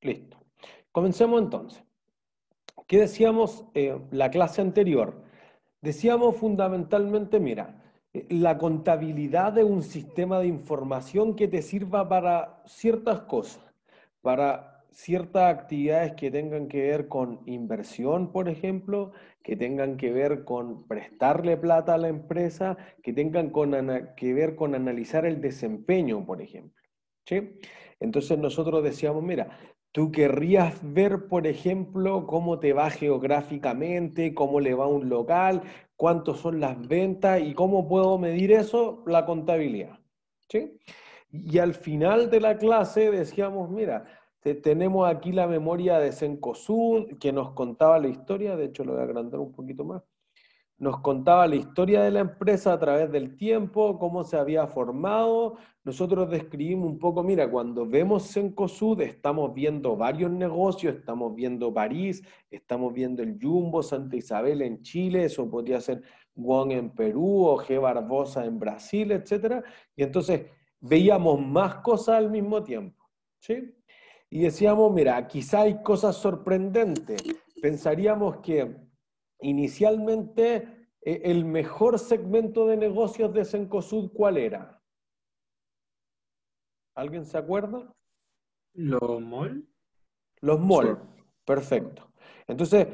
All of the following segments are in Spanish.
Listo. Comencemos entonces. ¿Qué decíamos eh, la clase anterior? Decíamos fundamentalmente, mira, eh, la contabilidad de un sistema de información que te sirva para ciertas cosas, para ciertas actividades que tengan que ver con inversión, por ejemplo, que tengan que ver con prestarle plata a la empresa, que tengan que ver con analizar el desempeño, por ejemplo. Entonces nosotros decíamos, mira, ¿Tú querrías ver, por ejemplo, cómo te va geográficamente, cómo le va a un local, cuántos son las ventas y cómo puedo medir eso? La contabilidad. Y al final de la clase decíamos, mira, tenemos aquí la memoria de Sencosud que nos contaba la historia, de hecho lo voy a agrandar un poquito más nos contaba la historia de la empresa a través del tiempo, cómo se había formado. Nosotros describimos un poco, mira, cuando vemos Sencosud estamos viendo varios negocios, estamos viendo París, estamos viendo el Jumbo, Santa Isabel en Chile, eso podía ser Wong en Perú o G. Barbosa en Brasil, etc. Y entonces veíamos más cosas al mismo tiempo. ¿sí? Y decíamos, mira, quizá hay cosas sorprendentes. Pensaríamos que inicialmente eh, el mejor segmento de negocios de Sencosud, ¿cuál era? ¿Alguien se acuerda? Los MOL? Los mall, perfecto. Entonces,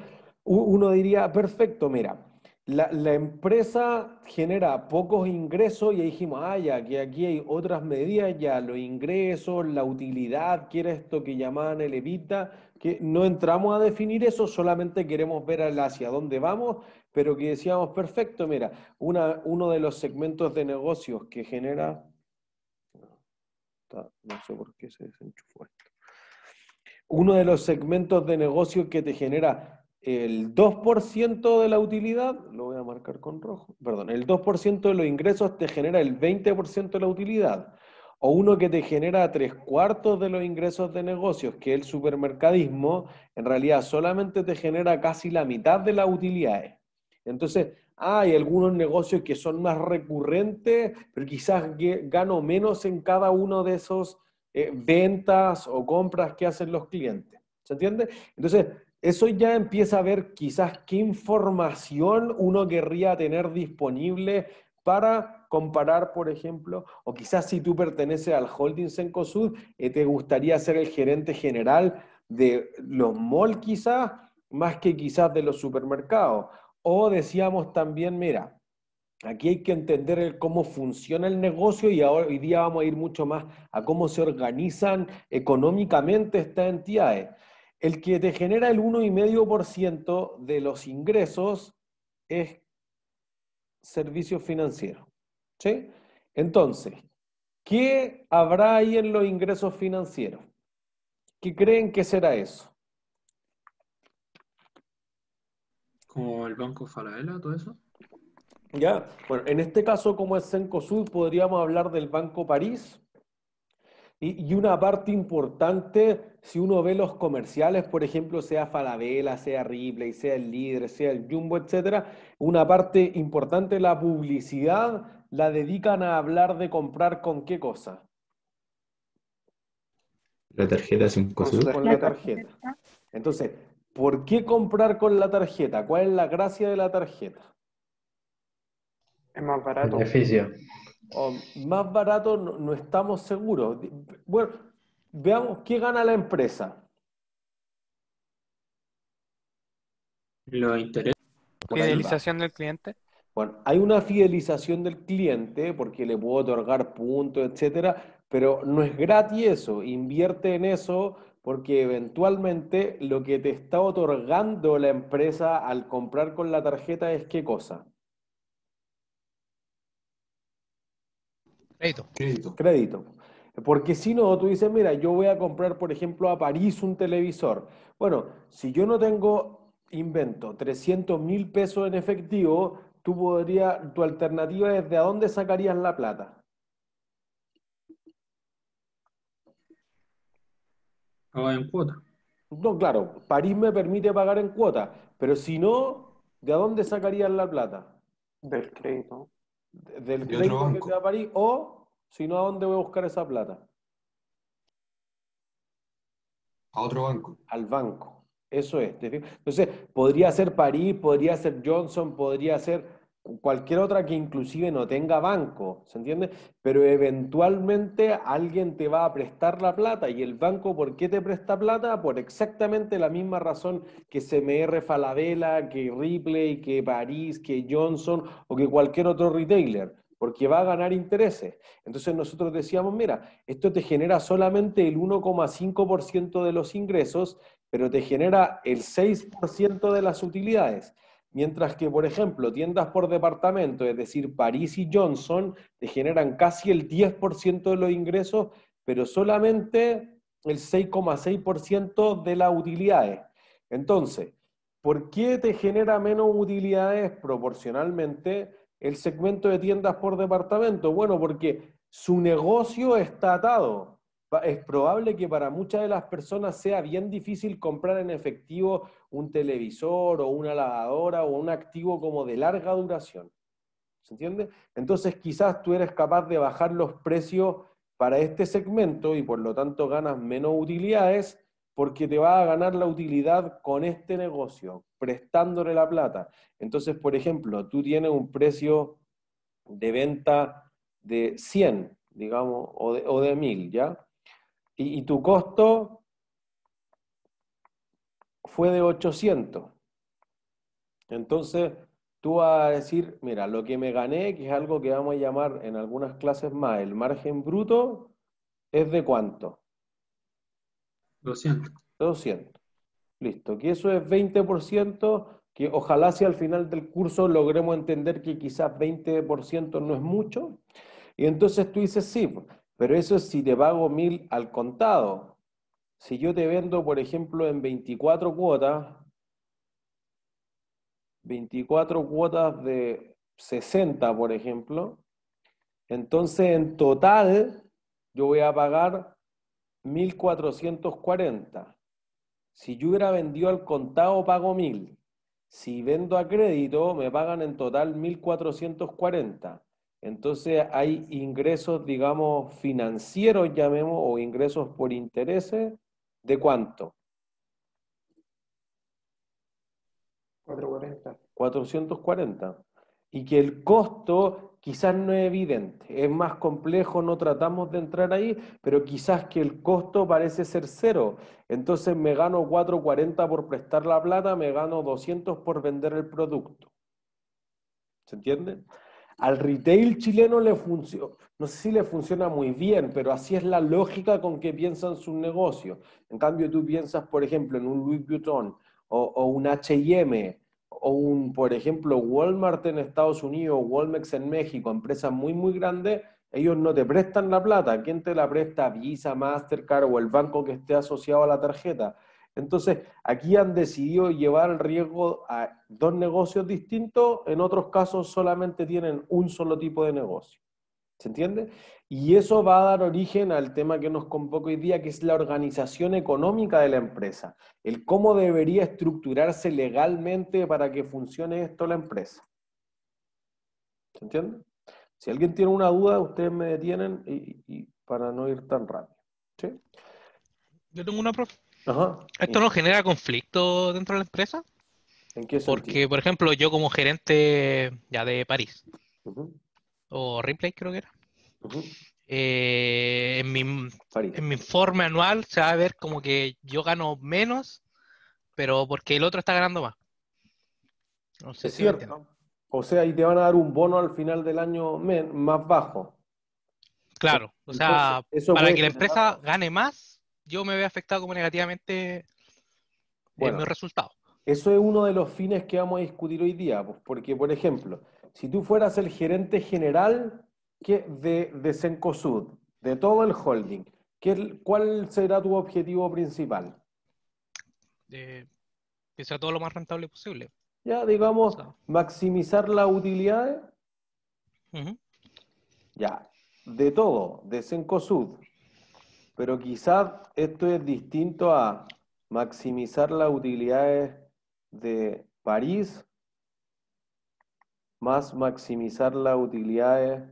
uno diría, perfecto, mira, la, empresa genera pocos ingresos y ahí dijimos, ah, ya, que aquí hay otras medidas, ya los ingresos, la utilidad, quiere esto que llamaban el evita, que no entramos a definir eso, solamente queremos ver hacia dónde vamos, pero que decíamos, perfecto, mira, uno de los segmentos de negocios que genera... No sé por qué se desenchufó esto. Uno de los segmentos de negocios que te genera el 2% de la utilidad, lo voy a marcar con rojo, perdón, el 2% de los ingresos te genera el 20% de la utilidad o uno que te genera tres cuartos de los ingresos de negocios, que el supermercadismo, en realidad solamente te genera casi la mitad de las utilidades. Entonces, hay algunos negocios que son más recurrentes, pero quizás gano menos en cada uno de esos eh, ventas o compras que hacen los clientes. ¿Se entiende? Entonces, eso ya empieza a ver quizás qué información uno querría tener disponible para comparar, por ejemplo, o quizás si tú perteneces al holding Sencosud, eh, te gustaría ser el gerente general de los malls quizás, más que quizás de los supermercados. O decíamos también, mira, aquí hay que entender cómo funciona el negocio y ahora, hoy día vamos a ir mucho más a cómo se organizan económicamente estas entidades. El que te genera el 1,5% de los ingresos es servicios financieros. ¿Sí? Entonces, ¿qué habrá ahí en los ingresos financieros? ¿Qué creen que será eso? ¿Como el Banco Falabella, todo eso? Ya, bueno, en este caso, como es Sencosud, podríamos hablar del Banco París. Y, una parte importante, si uno ve los comerciales, por ejemplo, sea Falabella, sea Ripley, sea el Líder, sea el Jumbo, etcétera, una parte importante la publicidad la dedican a hablar de comprar con qué cosa. La tarjeta es Con la tarjeta. Entonces, ¿por qué comprar con la tarjeta? ¿Cuál es la gracia de la tarjeta? Es más barato. Beneficio. más barato no, estamos seguros. Bueno, veamos qué gana la empresa. Los intereses. Fidelización del cliente. Bueno, hay una fidelización del cliente porque le puedo otorgar puntos, etcétera, pero no es gratis eso. Invierte en eso porque eventualmente lo que te está otorgando la empresa al comprar con la tarjeta es qué cosa. Crédito. Crédito. Crédito. Porque si no, tú dices, mira, yo voy a comprar, por ejemplo, a París un televisor. Bueno, si yo no tengo, invento, 300 mil pesos en efectivo, tú tu alternativa es de dónde sacarías la plata. Pagar en cuota. No, claro, París me permite pagar en cuota, pero si no, ¿de dónde sacarías la plata? Del crédito. del crédito que te da París, o si no, ¿a dónde voy a buscar esa plata? A otro banco. Al banco. Eso es. Entonces, podría ser París, podría ser Johnson, podría ser cualquier otra que inclusive no tenga banco, ¿se entiende? Pero eventualmente alguien te va a prestar la plata y el banco, ¿por qué te presta plata? Por exactamente la misma razón que CMR Falabella, que Ripley, que París, que Johnson o que cualquier otro retailer, porque va a ganar intereses. Entonces nosotros decíamos, mira, esto te genera solamente el 1,5% de los ingresos pero te genera el 6% de las utilidades. Mientras que, por ejemplo, tiendas por departamento, es decir, París y Johnson, te generan casi el 10% de los ingresos, pero solamente el 6,6% de las utilidades. Entonces, ¿por qué te genera menos utilidades proporcionalmente el segmento de tiendas por departamento? Bueno, porque su negocio está atado es probable que para muchas de las personas sea bien difícil comprar en efectivo un televisor o una lavadora o un activo como de larga duración. ¿Se entiende? Entonces quizás tú eres capaz de bajar los precios para este segmento y por lo tanto ganas menos utilidades porque te va a ganar la utilidad con este negocio, prestándole la plata. Entonces, por ejemplo, tú tienes un precio de venta de 100, digamos, o de, o de 1000, ¿ya? y, tu costo fue de 800. Entonces, tú vas a decir, mira, lo que me gané, que es algo que vamos a llamar en algunas clases más, el margen bruto, es de cuánto? 200. 200. Listo, que eso es 20%, que ojalá si al final del curso logremos entender que quizás 20% no es mucho. Y entonces tú dices, sí, pero eso es si te pago mil al contado. Si yo te vendo, por ejemplo, en 24 cuotas, 24 cuotas de 60, por ejemplo, entonces en total yo voy a pagar 1440. Si yo hubiera vendido al contado, pago 1000. Si vendo a crédito, me pagan en total 1440. Entonces hay ingresos, digamos, financieros, llamemos, o ingresos por intereses, ¿de cuánto? 440. 440. Y que el costo quizás no es evidente, es más complejo, no tratamos de entrar ahí, pero quizás que el costo parece ser cero. Entonces me gano 440 por prestar la plata, me gano 200 por vender el producto. ¿Se entiende? Al retail chileno le funciona, no sé si le funciona muy bien, pero así es la lógica con que piensan sus negocios. En cambio, tú piensas, por ejemplo, en un Louis Vuitton o, un HM o un, por ejemplo, Walmart en Estados Unidos, Walmex en México, empresas muy, muy grandes, ellos no te prestan la plata. ¿Quién te la presta? Visa, Mastercard o el banco que esté asociado a la tarjeta. Entonces, aquí han decidido llevar el riesgo a dos negocios distintos, en otros casos solamente tienen un solo tipo de negocio. ¿Se entiende? Y eso va a dar origen al tema que nos convoca hoy día, que es la organización económica de la empresa, el cómo debería estructurarse legalmente para que funcione esto la empresa. ¿Se entiende? Si alguien tiene una duda, ustedes me detienen y, para no ir tan rápido. Yo tengo una, pregunta. ¿Esto no genera conflicto dentro de la empresa? Porque, por ejemplo, yo como gerente ya de París, o Ripley creo que era, eh, en, mi, informe anual se va a ver como que yo gano menos, pero porque el otro está ganando más. No sé es cierto. O sea, y te van a dar un bono al final del año más bajo. Claro, o sea, para que la empresa gane más, yo me veo afectado como negativamente eh, en los resultados. Eso es uno de los fines que vamos a discutir hoy día, porque, por ejemplo, si tú fueras el gerente general de, de Sencosud, de todo el holding, ¿cuál será tu objetivo principal? que sea todo lo más rentable posible. Ya, digamos, maximizar la utilidad Ya, de todo, de Sencosud, pero quizás esto es distinto a maximizar las utilidades de París más maximizar las utilidades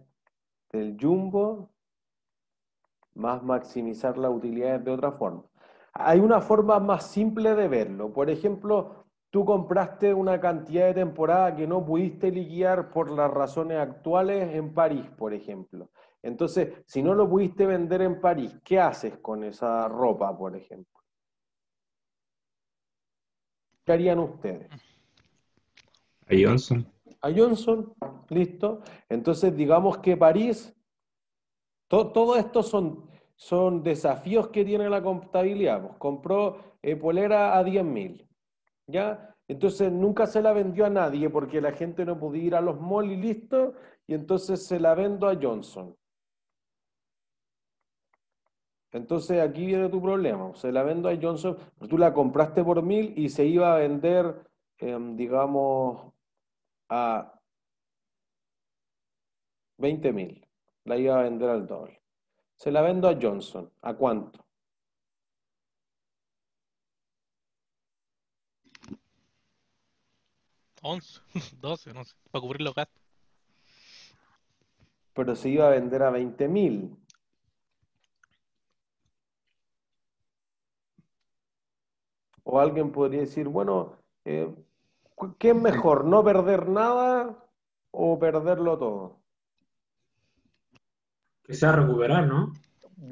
del Jumbo más maximizar las utilidades de otra forma. Hay una forma más simple de verlo. Por ejemplo, tú compraste una cantidad de temporada que no pudiste liquidar por las razones actuales en París, por ejemplo. Entonces, si no lo pudiste vender en París, ¿qué haces con esa ropa, por ejemplo? ¿Qué harían ustedes? A Johnson. A Johnson, listo. Entonces, digamos que París, todo esto son, son desafíos que tiene la contabilidad. Pues, compró eh, polera a 10.000, ¿ya? Entonces nunca se la vendió a nadie porque la gente no pudo ir a los malls y listo, y entonces se la vendo a Johnson. Entonces aquí viene tu problema. Se la vendo a Johnson, tú la compraste por mil y se iba a vender, em, digamos, a 20 mil. La iba a vender al doble. Se la vendo a Johnson. ¿A cuánto? Once, 12, no sé, para cubrir los gastos. Pero se iba a vender a 20 mil. O alguien podría decir, bueno, eh, ¿qué es mejor? ¿No perder nada o perderlo todo? Que sea recuperar, ¿no?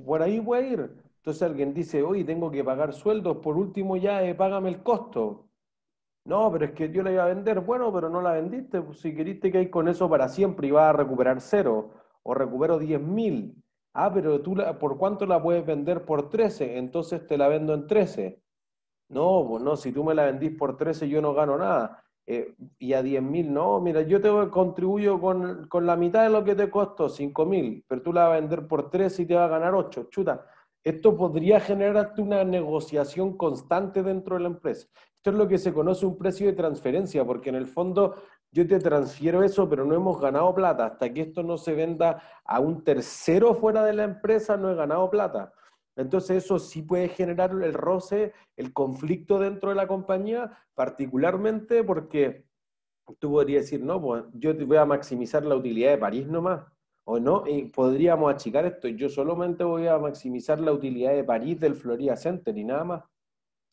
Por ahí voy a ir. Entonces alguien dice, hoy tengo que pagar sueldos, por último ya eh, págame el costo. No, pero es que yo la iba a vender, bueno, pero no la vendiste, pues, si queriste que hay con eso para siempre y a recuperar cero, o recupero 10.000. Ah, pero tú por cuánto la puedes vender por 13, entonces te la vendo en 13. No, pues no, si tú me la vendís por 13 yo no gano nada. Eh, y a 10 mil, no, mira, yo te contribuyo con, con, la mitad de lo que te costó, 5 mil, pero tú la vas a vender por 13 y te va a ganar 8. Chuta, esto podría generarte una negociación constante dentro de la empresa. Esto es lo que se conoce un precio de transferencia, porque en el fondo yo te transfiero eso, pero no hemos ganado plata. Hasta que esto no se venda a un tercero fuera de la empresa, no he ganado plata. Entonces eso sí puede generar el roce, el conflicto dentro de la compañía, particularmente porque tú podrías decir, no, pues, yo te voy a maximizar la utilidad de París nomás, o no, y podríamos achicar esto, yo solamente voy a maximizar la utilidad de París del Florida Center y nada más.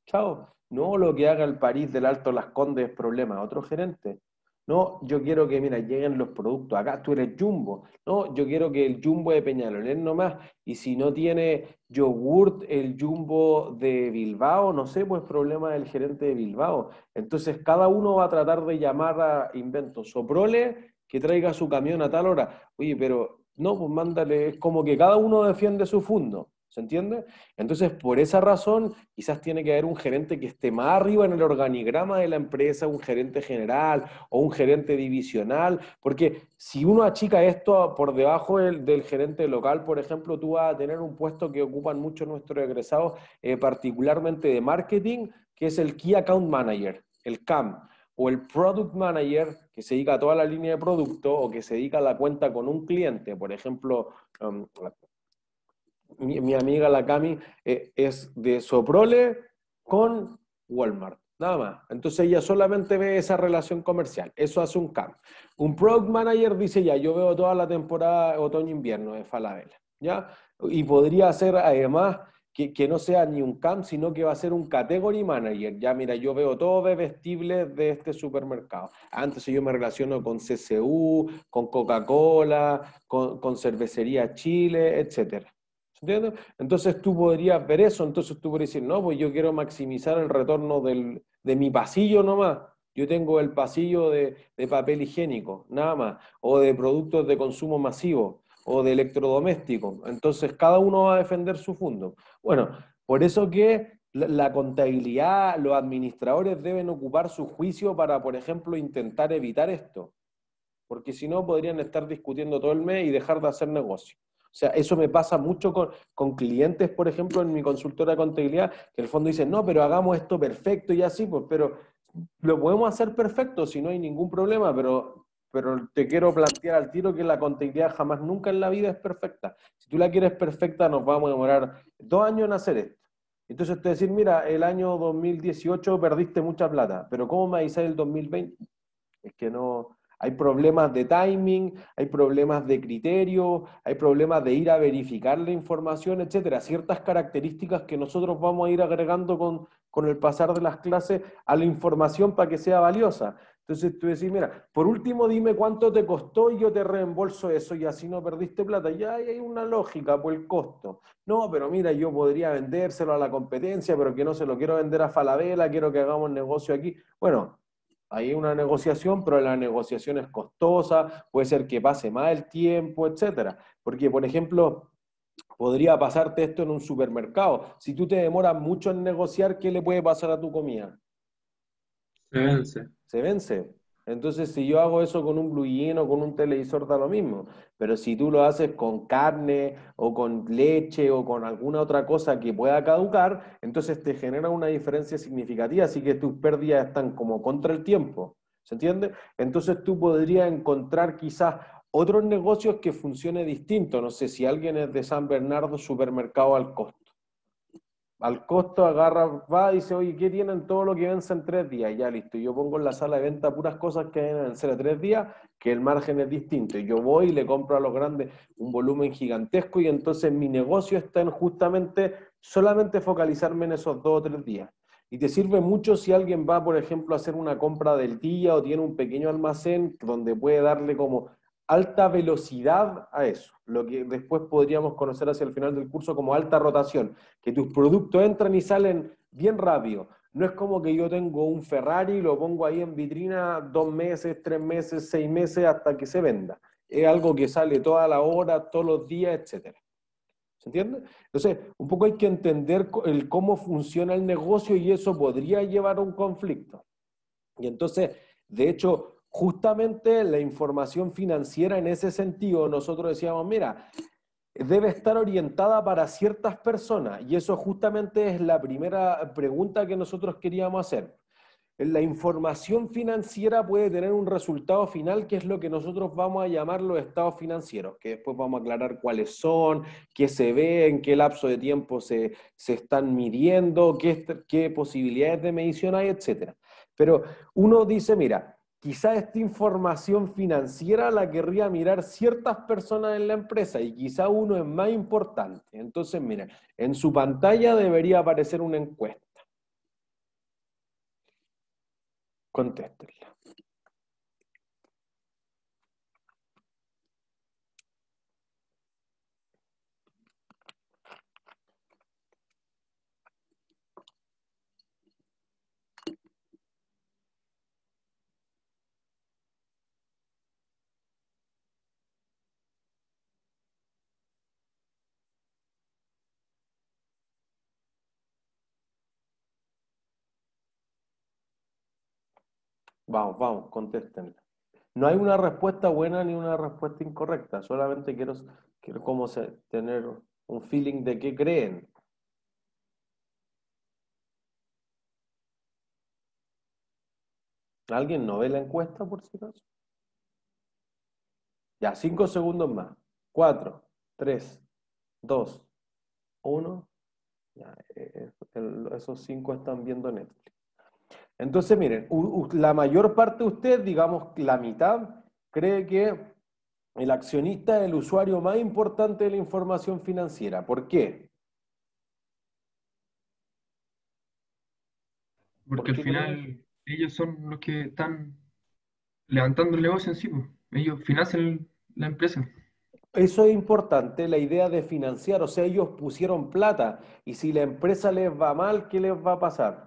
Chao. No lo que haga el París del Alto Las Condes es problema, otro gerente. No, yo quiero que, mira, lleguen los productos. Acá tú eres jumbo. No, yo quiero que el jumbo de Peñalolén nomás. Y si no tiene yogurt el jumbo de Bilbao, no sé, pues problema del gerente de Bilbao. Entonces cada uno va a tratar de llamar a inventos. Soprole que traiga su camión a tal hora. Oye, pero no, pues mándale, es como que cada uno defiende su fondo. ¿Se entiende? Entonces, por esa razón, quizás tiene que haber un gerente que esté más arriba en el organigrama de la empresa, un gerente general o un gerente divisional, porque si uno achica esto por debajo del, gerente local, por ejemplo, tú vas a tener un puesto que ocupan muchos nuestros egresados, eh, particularmente de marketing, que es el Key Account Manager, el CAM o el product manager que se dedica a toda la línea de producto o que se dedica a la cuenta con un cliente, por ejemplo, um, mi, amiga la Cami eh, es de Soprole con Walmart. Nada más. Entonces ella solamente ve esa relación comercial. Eso hace un camp. Un product manager dice ya, yo veo toda la temporada otoño-invierno de Falabella. ¿Ya? Y podría ser, además que, no sea ni un camp, sino que va a ser un category manager. Ya, mira, yo veo todo de vestibles de este supermercado. Antes yo me relaciono con CCU, con Coca-Cola, con, con Cervecería Chile, etcétera. Entonces tú podrías ver eso, entonces tú podrías decir, no, pues yo quiero maximizar el retorno de mi pasillo nomás. Yo tengo el pasillo de, de papel higiénico, nada más, o de productos de consumo masivo, o de electrodomésticos. Entonces cada uno va a defender su fondo. Bueno, por eso que la contabilidad, los administradores deben ocupar su juicio para, por ejemplo, intentar evitar esto, porque si no podrían estar discutiendo todo el mes y dejar de hacer negocio. O sea, eso me pasa mucho con, clientes, por ejemplo, en mi consultora de contabilidad, que el fondo dicen, no, pero hagamos esto perfecto y así, pues, pero lo podemos hacer perfecto si no hay ningún problema, pero, pero te quiero plantear al tiro que la contabilidad jamás nunca en la vida es perfecta. Si tú la quieres perfecta, nos vamos a demorar dos años en hacer esto. Entonces te decir, mira, el año 2018 perdiste mucha plata, pero ¿cómo me avisáis el 2020? Es que no, hay problemas de timing, hay problemas de criterio, hay problemas de ir a verificar la información, etcétera. Ciertas características que nosotros vamos a ir agregando con, el pasar de las clases a la información para que sea valiosa. Entonces tú decís, mira, por último dime cuánto te costó y yo te reembolso eso y así no perdiste plata. Ya hay una lógica por pues, el costo. No, pero mira, yo podría vendérselo a la competencia, pero que no se lo quiero vender a Falabella, quiero que hagamos negocio aquí. Bueno, hay una negociación, pero la negociación es costosa, puede ser que pase mal el tiempo, etcétera. Porque, por ejemplo, podría pasarte esto en un supermercado. Si tú te demoras mucho en negociar, ¿qué le puede pasar a tu comida? Se vence. Se vence. Entonces, si yo hago eso con un blue o con un televisor, da lo mismo. Pero si tú lo haces con carne o con leche o con alguna otra cosa que pueda caducar, entonces te genera una diferencia significativa, así que tus pérdidas están como contra el tiempo. ¿Se entiende? Entonces tú podrías encontrar quizás otros negocios que funcione distinto. No sé si alguien es de San Bernardo, supermercado al costo al costo agarra, va y dice, oye, ¿qué tienen todo lo que vence en tres días? Ya listo, yo pongo en la sala de venta puras cosas que a vencer tres días, que el margen es distinto. Yo voy y le compro a los grandes un volumen gigantesco y entonces mi negocio está en justamente solamente focalizarme en esos dos o tres días. Y te sirve mucho si alguien va, por ejemplo, a hacer una compra del día o tiene un pequeño almacén donde puede darle como alta velocidad a eso, lo que después podríamos conocer hacia el final del curso como alta rotación, que tus productos entran y salen bien rápido. No es como que yo tengo un Ferrari y lo pongo ahí en vitrina dos meses, tres meses, seis meses hasta que se venda. Es algo que sale toda la hora, todos los días, etcétera. ¿Se entiende? Entonces, un poco hay que entender el cómo funciona el negocio y eso podría llevar a un conflicto. Y entonces, de hecho, justamente la información financiera en ese sentido, nosotros decíamos, mira, debe estar orientada para ciertas personas. Y eso justamente es la primera pregunta que nosotros queríamos hacer. La información financiera puede tener un resultado final, que es lo que nosotros vamos a llamar los estados financieros, que después vamos a aclarar cuáles son, qué se ve, en qué lapso de tiempo se, están midiendo, qué, qué posibilidades de medición hay, etc. Pero uno dice, mira, quizá esta información financiera la querría mirar ciertas personas en la empresa y quizá uno es más importante. Entonces, mira, en su pantalla debería aparecer una encuesta. Contéstenla. Vamos, vamos, contéstenla. No hay una respuesta buena ni una respuesta incorrecta, solamente quiero, quiero se, tener un feeling de qué creen. ¿Alguien no ve la encuesta, por si acaso? Ya, cinco segundos más. Cuatro, tres, dos, uno. Ya, eh, eh, esos cinco están viendo Netflix. Entonces, miren, la mayor parte de usted, digamos la mitad, cree que el accionista es el usuario más importante de la información financiera. ¿Por qué? Porque, al final ellos son los que están levantando el negocio en Ellos financian la empresa. Eso es importante, la idea de financiar. O sea, ellos pusieron plata y si la empresa les va mal, ¿qué les va a pasar?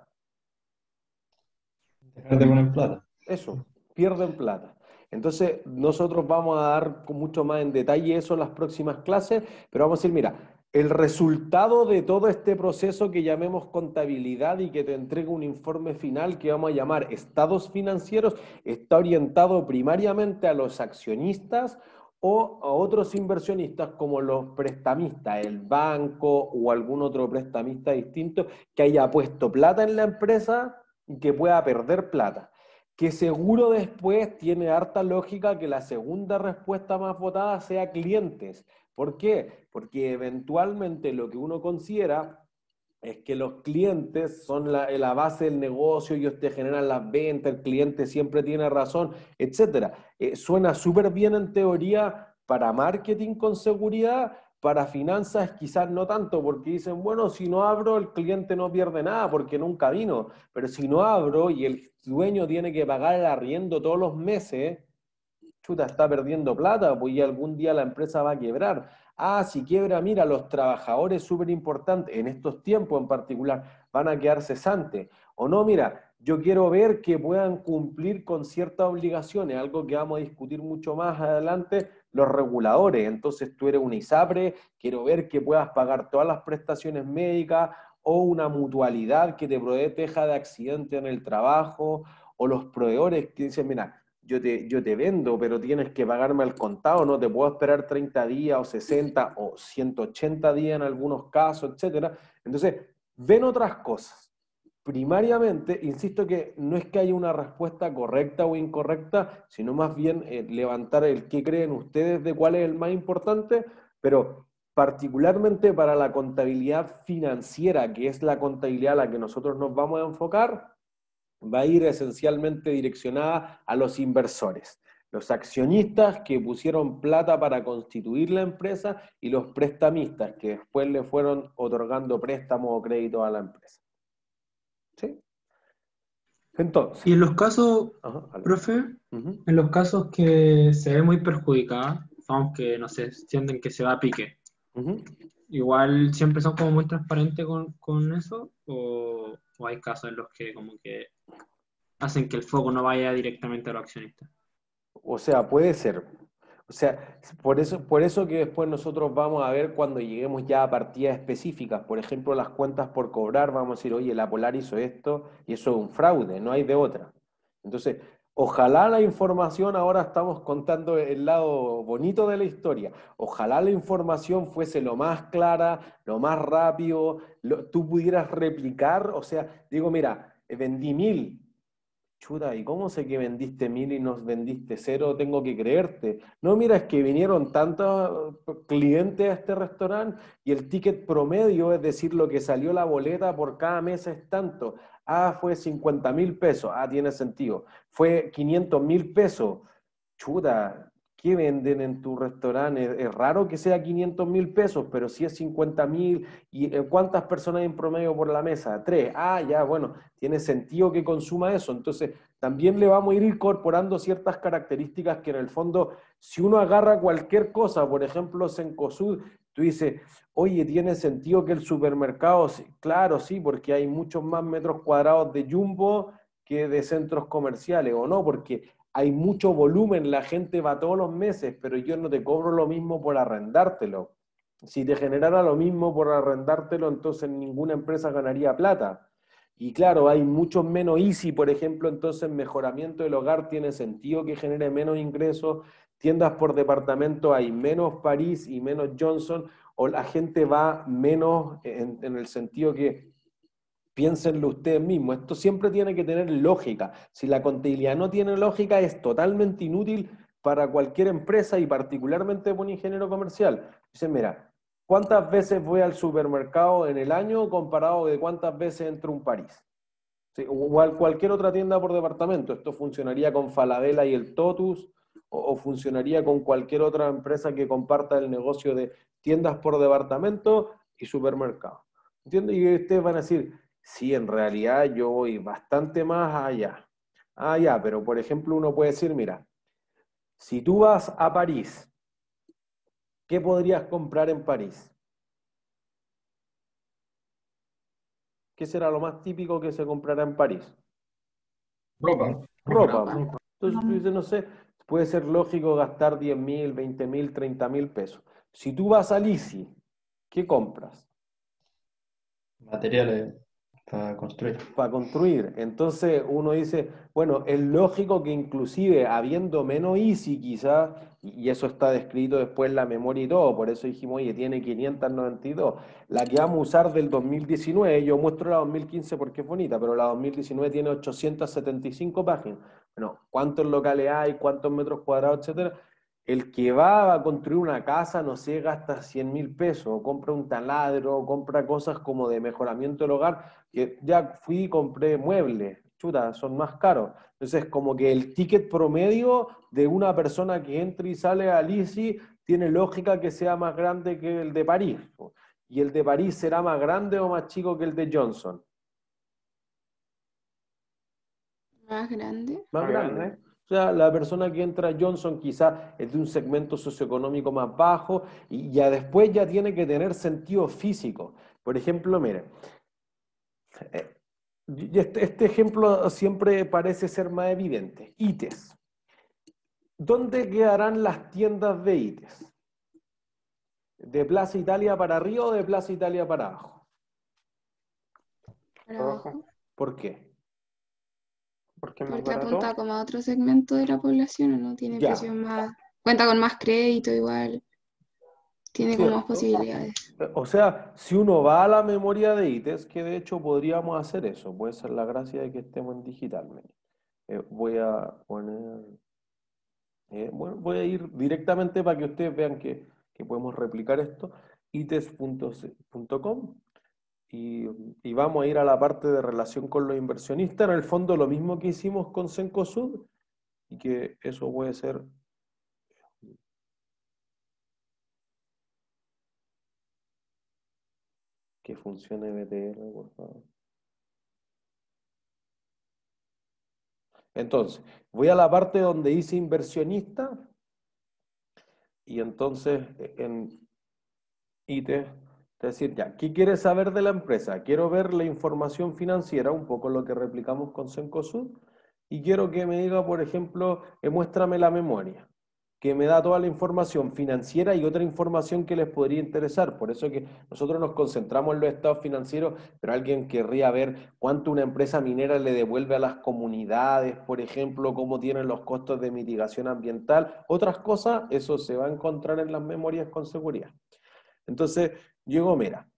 Pierden plata. Eso, pierden plata. Entonces, nosotros vamos a dar mucho más en detalle eso en las próximas clases, pero vamos a decir, mira, el resultado de todo este proceso que llamemos contabilidad y que te entrega un informe final que vamos a llamar estados financieros está orientado primariamente a los accionistas o a otros inversionistas como los prestamistas, el banco o algún otro prestamista distinto que haya puesto plata en la empresa que pueda perder plata. Que seguro después tiene harta lógica que la segunda respuesta más votada sea clientes. ¿Por qué? Porque eventualmente lo que uno considera es que los clientes son la, base del negocio, y usted generan las ventas, el cliente siempre tiene razón, etc. Eh, suena súper bien en teoría para marketing con seguridad, para finanzas quizás no tanto, porque dicen, bueno, si no abro, el cliente no pierde nada porque nunca vino, pero si no abro y el dueño tiene que pagar el arriendo todos los meses, chuta, está perdiendo plata, pues algún día la empresa va a quebrar. Ah, si quiebra, mira, los trabajadores, súper importantes, en estos tiempos en particular, van a quedar cesantes. O no, mira, yo quiero ver que puedan cumplir con ciertas obligaciones, algo que vamos a discutir mucho más adelante, los reguladores. Entonces tú eres un ISAPRE, quiero ver que puedas pagar todas las prestaciones médicas o una mutualidad que te proteja de accidente en el trabajo o los proveedores que dicen, mira, yo te, yo te vendo, pero tienes que pagarme al contado, no te puedo esperar 30 días o 60 o 180 días en algunos casos, etc. Entonces, ven otras cosas primariamente, insisto que no es que haya una respuesta correcta o incorrecta, sino más bien eh, levantar el qué creen ustedes de cuál es el más importante, pero particularmente para la contabilidad financiera, que es la contabilidad a la que nosotros nos vamos a enfocar, va a ir esencialmente direccionada a los inversores, los accionistas que pusieron plata para constituir la empresa y los prestamistas que después le fueron otorgando préstamo o crédito a la empresa. Entonces. Y en los casos, profe, en los casos que se ve muy perjudicada, que no se sienten que se va a pique, igual siempre son como muy transparentes con, eso, o, o, hay casos en los que como que hacen que el foco no vaya directamente a los accionistas. O sea, puede ser, o sea, por eso, por eso que después nosotros vamos a ver cuando lleguemos ya a partidas específicas, por ejemplo, las cuentas por cobrar, vamos a decir, oye, la Polar hizo esto y eso es un fraude, no hay de otra. Entonces, Ojalá la información, ahora estamos contando el lado bonito de la historia, ojalá la información fuese lo más clara, lo más rápido, tú pudieras replicar, o sea, digo, mira, vendí mil, chuta, ¿y cómo sé que vendiste mil y nos vendiste cero? Tengo que creerte. No, mira, es que vinieron tantos eh, clientes a este restaurante y el ticket promedio, es decir, lo que salió la boleta por cada mes es tanto. Ah, fue 50 mil pesos. Ah, tiene sentido. Fue 500 mil pesos. Chuta, ¿Qué venden en tu restaurante? Es, raro que sea 500 mil pesos, pero si es 50 mil, ¿y eh, cuántas personas hay en promedio por la mesa? Tres. Ah, ya, bueno, tiene sentido que consuma eso. Entonces, también le vamos a ir incorporando ciertas características que en el fondo, si uno agarra cualquier cosa, por ejemplo, Sencosud, tú dices, oye, tiene sentido que el supermercado, claro, sí, porque hay muchos más metros cuadrados de jumbo que de centros comerciales, o no, porque hay mucho volumen, la gente va todos los meses, pero yo no te cobro lo mismo por arrendártelo. Si te generara lo mismo por arrendártelo, entonces ninguna empresa ganaría plata. Y claro, hay muchos menos easy, por ejemplo, entonces mejoramiento del hogar tiene sentido que genere menos ingresos, tiendas por departamento hay menos París y menos Johnson, o la gente va menos en el sentido que Piénsenlo ustedes mismos. Esto siempre tiene que tener lógica. Si la contabilidad no tiene lógica, es totalmente inútil para cualquier empresa y particularmente para un ingeniero comercial. Dicen, mira, ¿cuántas veces voy al supermercado en el año comparado de cuántas veces entro a un París? o a cualquier otra tienda por departamento. Esto funcionaría con Falabella y el Totus, o, funcionaría con cualquier otra empresa que comparta el negocio de tiendas por departamento y supermercado. ¿Entiendes? Y ustedes van a decir, sí, en realidad yo voy bastante más allá. Ah, ya, pero por ejemplo uno puede decir, mira, si tú vas a París, ¿qué podrías comprar en París? ¿Qué será lo más típico que se comprará en París? Ropa. Ropa. Entonces tú no sé, puede ser lógico gastar 10 mil, 20 mil, 30 mil pesos. Si tú vas a Lisi, ¿qué compras? Materiales. Para construir. Para construir. Entonces uno dice, bueno, es lógico que inclusive habiendo menos Easy quizás, y eso está descrito después en la memoria y todo, por eso dijimos, oye, tiene 592. La que vamos a usar del 2019, yo muestro la 2015 porque es bonita, pero la 2019 tiene 875 páginas. Bueno, ¿cuántos locales hay? ¿Cuántos metros cuadrados? Etcétera el que va a construir una casa, no sé, gasta 100 mil pesos, compra un taladro, compra cosas como de mejoramiento del hogar, que ya fui y compré muebles, chuta, son más caros. Entonces, como que el ticket promedio de una persona que entra y sale a Lisi tiene lógica que sea más grande que el de París. Y el de París será más grande o más chico que el de Johnson. Más grande. Más grande. O sea, la persona que entra Johnson quizá es de un segmento socioeconómico más bajo y ya después ya tiene que tener sentido físico. Por ejemplo, miren, eh, este, este, ejemplo siempre parece ser más evidente. ITES. ¿Dónde quedarán las tiendas de ITES? ¿De Plaza Italia para arriba o de Plaza Italia para abajo? Para abajo. ¿Por qué? Porque, apunta como a otro segmento de la población, ¿O ¿no? Tiene presión más, cuenta con más crédito igual, tiene más posibilidades. O sea, si uno va a la memoria de ITES, que de hecho podríamos hacer eso, puede ser la gracia de que estemos en digital. Eh, voy a poner... Eh, bueno, voy a ir directamente para que ustedes vean que, que podemos replicar esto, ites.com y, vamos a ir a la parte de relación con los inversionistas. En el fondo, lo mismo que hicimos con Sencosud, y que eso puede ser. Que funcione BTR, por favor. Entonces, voy a la parte donde dice inversionista, y entonces en ITE es decir, ya, ¿qué quiere saber de la empresa? Quiero ver la información financiera, un poco lo que replicamos con Sencosud, y quiero que me diga, por ejemplo, eh, muéstrame la memoria, que me da toda la información financiera y otra información que les podría interesar. Por eso que nosotros nos concentramos en los estados financieros, pero alguien querría ver cuánto una empresa minera le devuelve a las comunidades, por ejemplo, cómo tienen los costos de mitigación ambiental, otras cosas, eso se va a encontrar en las memorias con seguridad. Entonces, Diego, mira,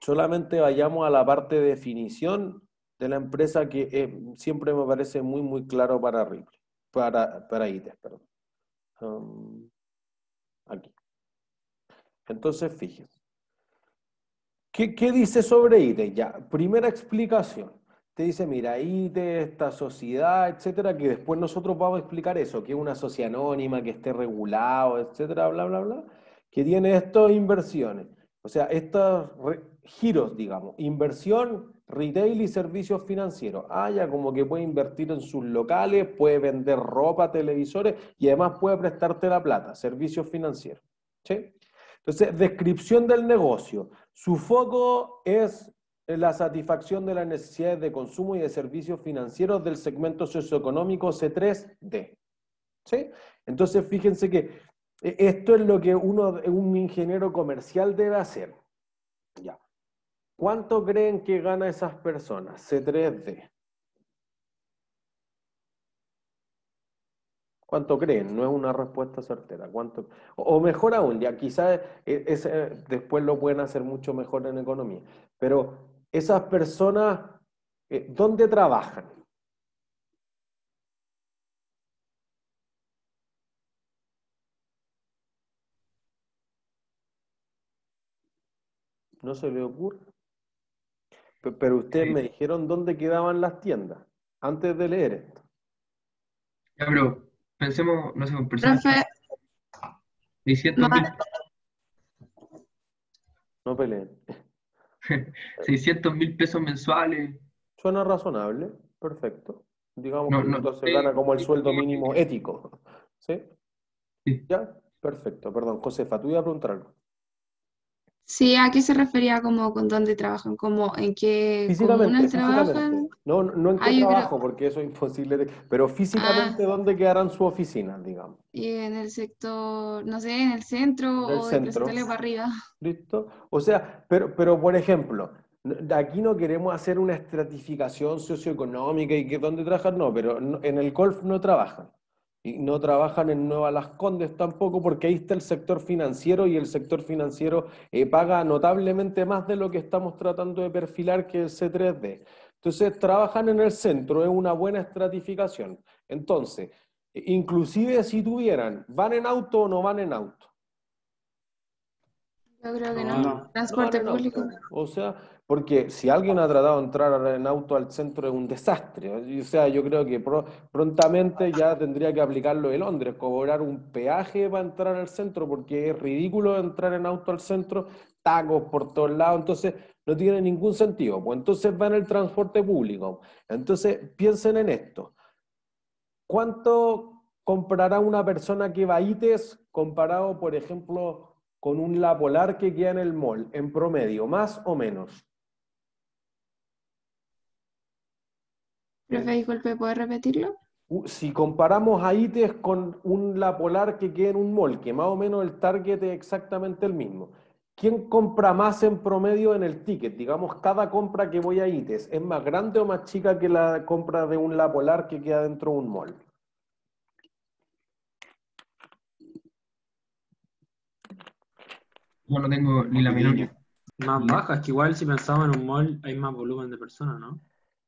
solamente vayamos a la parte de definición de la empresa que eh, siempre me parece muy, muy claro para Ripley, para, para ITES, perdón. Um, aquí. Entonces, fíjense. ¿Qué, dice sobre ITES? Ya, primera explicación. Te dice, mira, ITES, esta sociedad, etcétera, que después nosotros vamos a explicar eso, que es una sociedad anónima, que esté regulado, etcétera, bla, bla, bla, que tiene estas inversiones o sea, estos giros, digamos, inversión, retail y servicios financieros. Ah, ya como que puede invertir en sus locales, puede vender ropa, televisores y además puede prestarte la plata, servicios financieros. Entonces, descripción del negocio. Su foco es la satisfacción de las necesidades de consumo y de servicios financieros del segmento socioeconómico C3D. d Entonces, fíjense que e, esto es lo que uno, un ingeniero comercial debe hacer. Ya. ¿Cuánto creen que gana esas personas? C3D. ¿Cuánto creen? No es una respuesta certera. ¿Cuánto? O mejor aún, ya quizás eh, eh, después lo pueden hacer mucho mejor en economía. Pero esas personas, eh, ¿dónde trabajan? No se le ocurre. Pero ustedes me dijeron dónde quedaban las tiendas antes de leer esto. Ya, pero pensemos, no sé, pensemos. No, no peleen. 600 mil pesos mensuales. Suena razonable, perfecto. Digamos que no, se gana como el sueldo mínimo ético. ¿Sí? ¿Sí? ¿Ya? Perfecto, perdón. Josefa, tú ibas a preguntar algo. Sí, ¿a qué se refería como con dónde trabajan? como en qué comunas trabajan? No, no en qué ah, trabajo, porque eso es imposible, pero físicamente ah. dónde quedarán su oficina, digamos. Y en el sector, no sé, en el centro el o de para arriba. ¿Listo? O sea, pero, pero por ejemplo, aquí no queremos hacer una estratificación socioeconómica y que dónde trabajan, no, pero en el golf no trabajan y no trabajan en Nueva Las Condes tampoco, porque ahí está el sector financiero y el sector financiero eh, paga notablemente más de lo que estamos tratando de perfilar que el C3D. Entonces, trabajan en el centro, es una buena estratificación. Entonces, eh, inclusive si tuvieran, van en auto o no van en auto, creo que no. Ah, transporte público. O sea, porque si alguien ha tratado de entrar en auto al centro es un desastre. O sea, yo creo que prontamente ya tendría que aplicarlo en Londres, cobrar un peaje para entrar al centro, porque es ridículo entrar en auto al centro, tacos por todos lados, entonces no tiene ningún sentido. Pues entonces va en el transporte público. Entonces piensen en esto. ¿Cuánto comprará una persona que va a ITES comparado, por ejemplo, con un la polar que queda en el mall, en promedio, más o menos? Profe, disculpe, puede repetirlo? Uh, si comparamos a ITES con un la polar que queda en un mol, que más o menos el target es exactamente el mismo, ¿quién compra más en promedio en el ticket? Digamos, cada compra que voy a ITES, ¿es más grande o más chica que la compra de un la polar que queda dentro de un mall? No, no tengo ni la menor. Más es que igual si pensaba en un mall hay más volumen de personas, ¿no?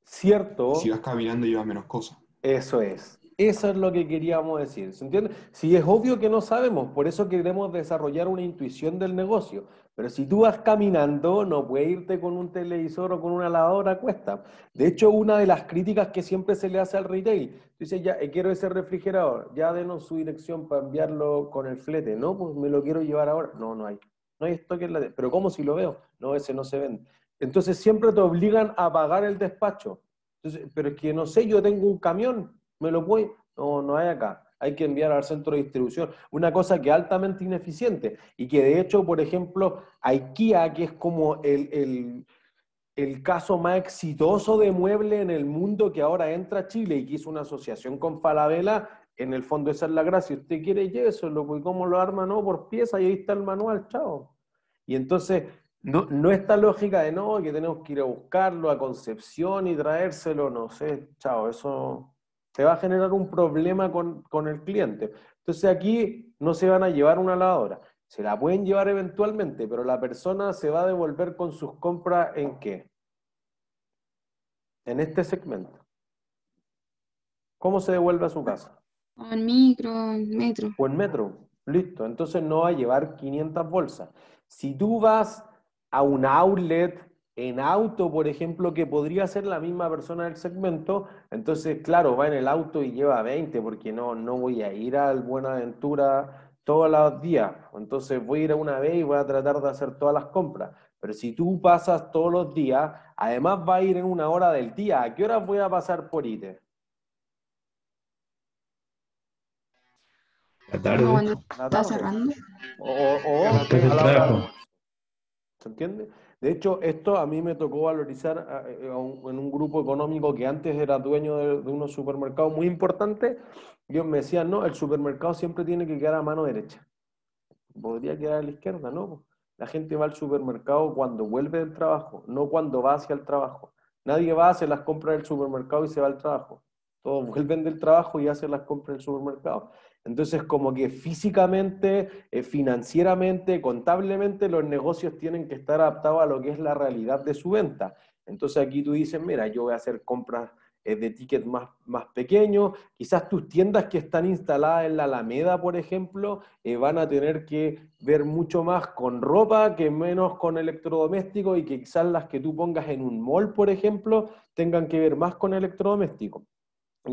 Cierto. Si vas caminando llevas menos cosas. Eso es. Eso es lo que queríamos decir. ¿Se entiende? Si es obvio que no sabemos, por eso queremos desarrollar una intuición del negocio. Pero si tú vas caminando, no puedes irte con un televisor o con una lavadora cuesta. De hecho, una de las críticas que siempre se le hace al retail, tú dices, ya eh, quiero ese refrigerador, ya denos su dirección para enviarlo con el flete. No, pues me lo quiero llevar ahora. No, no hay no hay stock en la Pero ¿cómo si lo veo? No, ese no se vende. Entonces siempre te obligan a pagar el despacho. pero es que no sé, yo tengo un camión, me lo voy. No, no hay acá. Hay que enviar al centro de distribución. Una cosa que es altamente ineficiente y que de hecho, por ejemplo, IKEA, que es como el, el, caso más exitoso de mueble en el mundo que ahora entra a Chile y que hizo una asociación con Falabella, en el fondo esa es la gracia. Usted quiere yeso, loco, y cómo lo arma, no, por pieza, y ahí está el manual, chao. Y entonces, no, no esta lógica de no, que tenemos que ir a buscarlo a Concepción y traérselo, no sé, chao, eso te va a generar un problema con, con el cliente. Entonces aquí no se van a llevar una lavadora. Se la pueden llevar eventualmente, pero la persona se va a devolver con sus compras en qué? En este segmento. ¿Cómo se devuelve a su casa? O en micro, en metro. O en metro, listo. Entonces no va a llevar 500 bolsas. Si tú vas a un outlet en auto, por ejemplo, que podría ser la misma persona del segmento, entonces, claro, va en el auto y lleva 20, porque no, no voy a ir al Buenaventura todos los días. Entonces voy a ir a una vez y voy a tratar de hacer todas las compras. Pero si tú pasas todos los días, además va a ir en una hora del día. ¿A qué horas voy a pasar por ITE? cerrando. ¿Se entiende? De hecho, esto a mí me tocó valorizar eh, en un grupo económico que antes era dueño de, unos supermercados muy importantes. yo me decía no, el supermercado siempre tiene que quedar a mano derecha. Podría quedar a la izquierda, ¿no? La gente va al supermercado cuando vuelve del trabajo, no cuando va hacia el trabajo. Nadie va, hace las compras del supermercado y se va al trabajo. Todos vuelven del trabajo y hacen las compras del supermercado. Entonces, como que físicamente, eh, financieramente, contablemente, los negocios tienen que estar adaptados a lo que es la realidad de su venta. Entonces aquí tú dices, mira, yo voy a hacer compras eh, de ticket más, más pequeños, quizás tus tiendas que están instaladas en la Alameda, por ejemplo, eh, van a tener que ver mucho más con ropa que menos con electrodomésticos y que quizás las que tú pongas en un mall, por ejemplo, tengan que ver más con electrodomésticos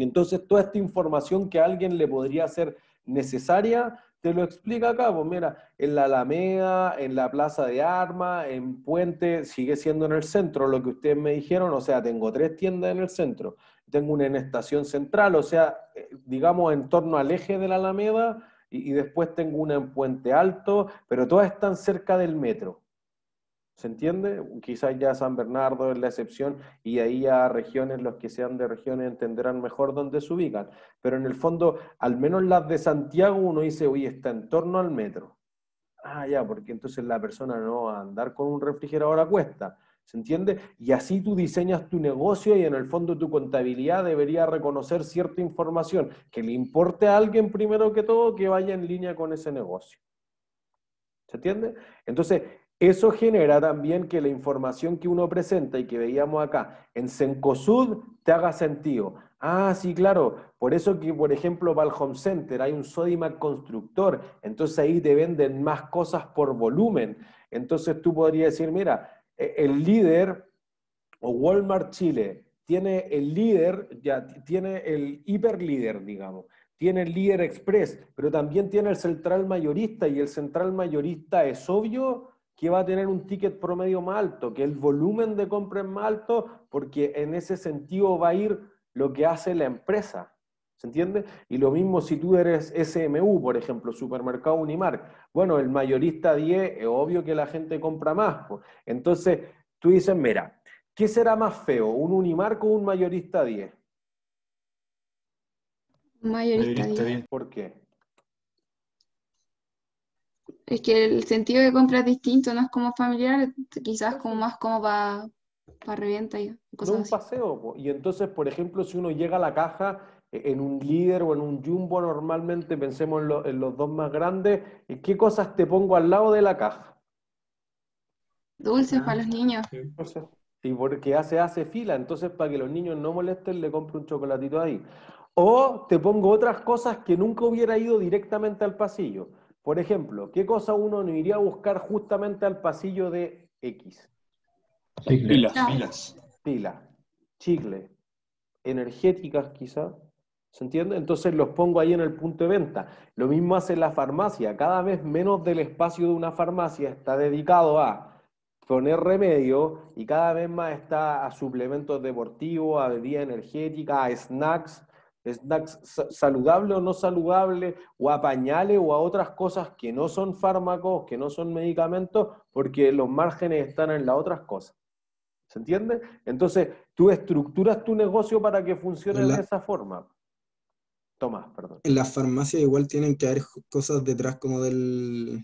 entonces toda esta información que a alguien le podría ser necesaria, te lo explica acá. Pues mira, en la Alameda, en la Plaza de Armas, en Puente, sigue siendo en el centro lo que ustedes me dijeron. O sea, tengo tres tiendas en el centro. Tengo una en estación central, o sea, eh, digamos en torno al eje de la Alameda, y después tengo una en Puente Alto, pero todas están cerca del metro. ¿Se entiende? Quizás ya San Bernardo es la excepción y ahí a regiones, los que sean de regiones, entenderán mejor dónde se ubican. Pero en el fondo, al menos las de Santiago, uno dice, uy, está en torno al metro. Ah, ya, porque entonces la persona no va a andar con un refrigerador a cuesta. ¿Se entiende? Y así tú diseñas tu negocio y en el fondo tu contabilidad debería reconocer cierta información que le importe a alguien primero que todo que vaya en línea con ese negocio. ¿Se entiende? Entonces, eso genera también que la información que uno presenta y que veíamos acá en Sencosud te haga sentido. Ah, sí, claro. Por eso que, por ejemplo, para Center hay un Sodimac constructor. Entonces ahí te venden más cosas por volumen. Entonces tú podrías decir, mira, e-, el líder o Walmart Chile tiene el líder, ya tiene el hiperlíder, digamos tiene el líder express, pero también tiene el central mayorista y el central mayorista es obvio que va a tener un ticket promedio más alto, que el volumen de compra es más alto, porque en ese sentido va a ir lo que hace la empresa. ¿Se entiende? Y lo mismo si tú eres SMU, por ejemplo, supermercado Unimark. Bueno, el mayorista 10, es obvio que la gente compra más. Entonces, tú dices, mira, ¿qué será más feo, un Unimark o un mayorista 10? Mayorista, 10. ¿Por qué? Es que el sentido de compra es distinto, no es como familiar, quizás como más como para pa y cosas no un paseo. Y entonces, por ejemplo, si uno llega a la caja e-, en un líder o en un jumbo, normalmente pensemos en, los dos más grandes, ¿qué cosas te pongo al lado de la caja? Dulces ah, para los niños. Sí. Y porque hace, hace fila, entonces para que los niños no molesten, le compro un chocolatito ahí. O te pongo otras cosas que nunca hubiera ido directamente al pasillo por ejemplo, ¿qué cosa uno no iría a buscar justamente al pasillo de X? Pilas. Pilas. Pila. Chicle. Energéticas quizá. ¿Se entiende? Entonces los pongo ahí en el punto de venta. Lo mismo hace la farmacia. Cada vez menos del espacio de una farmacia está dedicado a poner remedio y cada vez más está a suplementos deportivos, a bebida energética, a snacks ¿Es saludable o no saludable? ¿O a pañales o a otras cosas que no son fármacos, que no son medicamentos, porque los márgenes están en las otras cosas? ¿Se entiende? Entonces, tú estructuras tu negocio para que funcione de esa forma. Tomás, perdón. En las farmacias igual tienen que haber cosas detrás como del,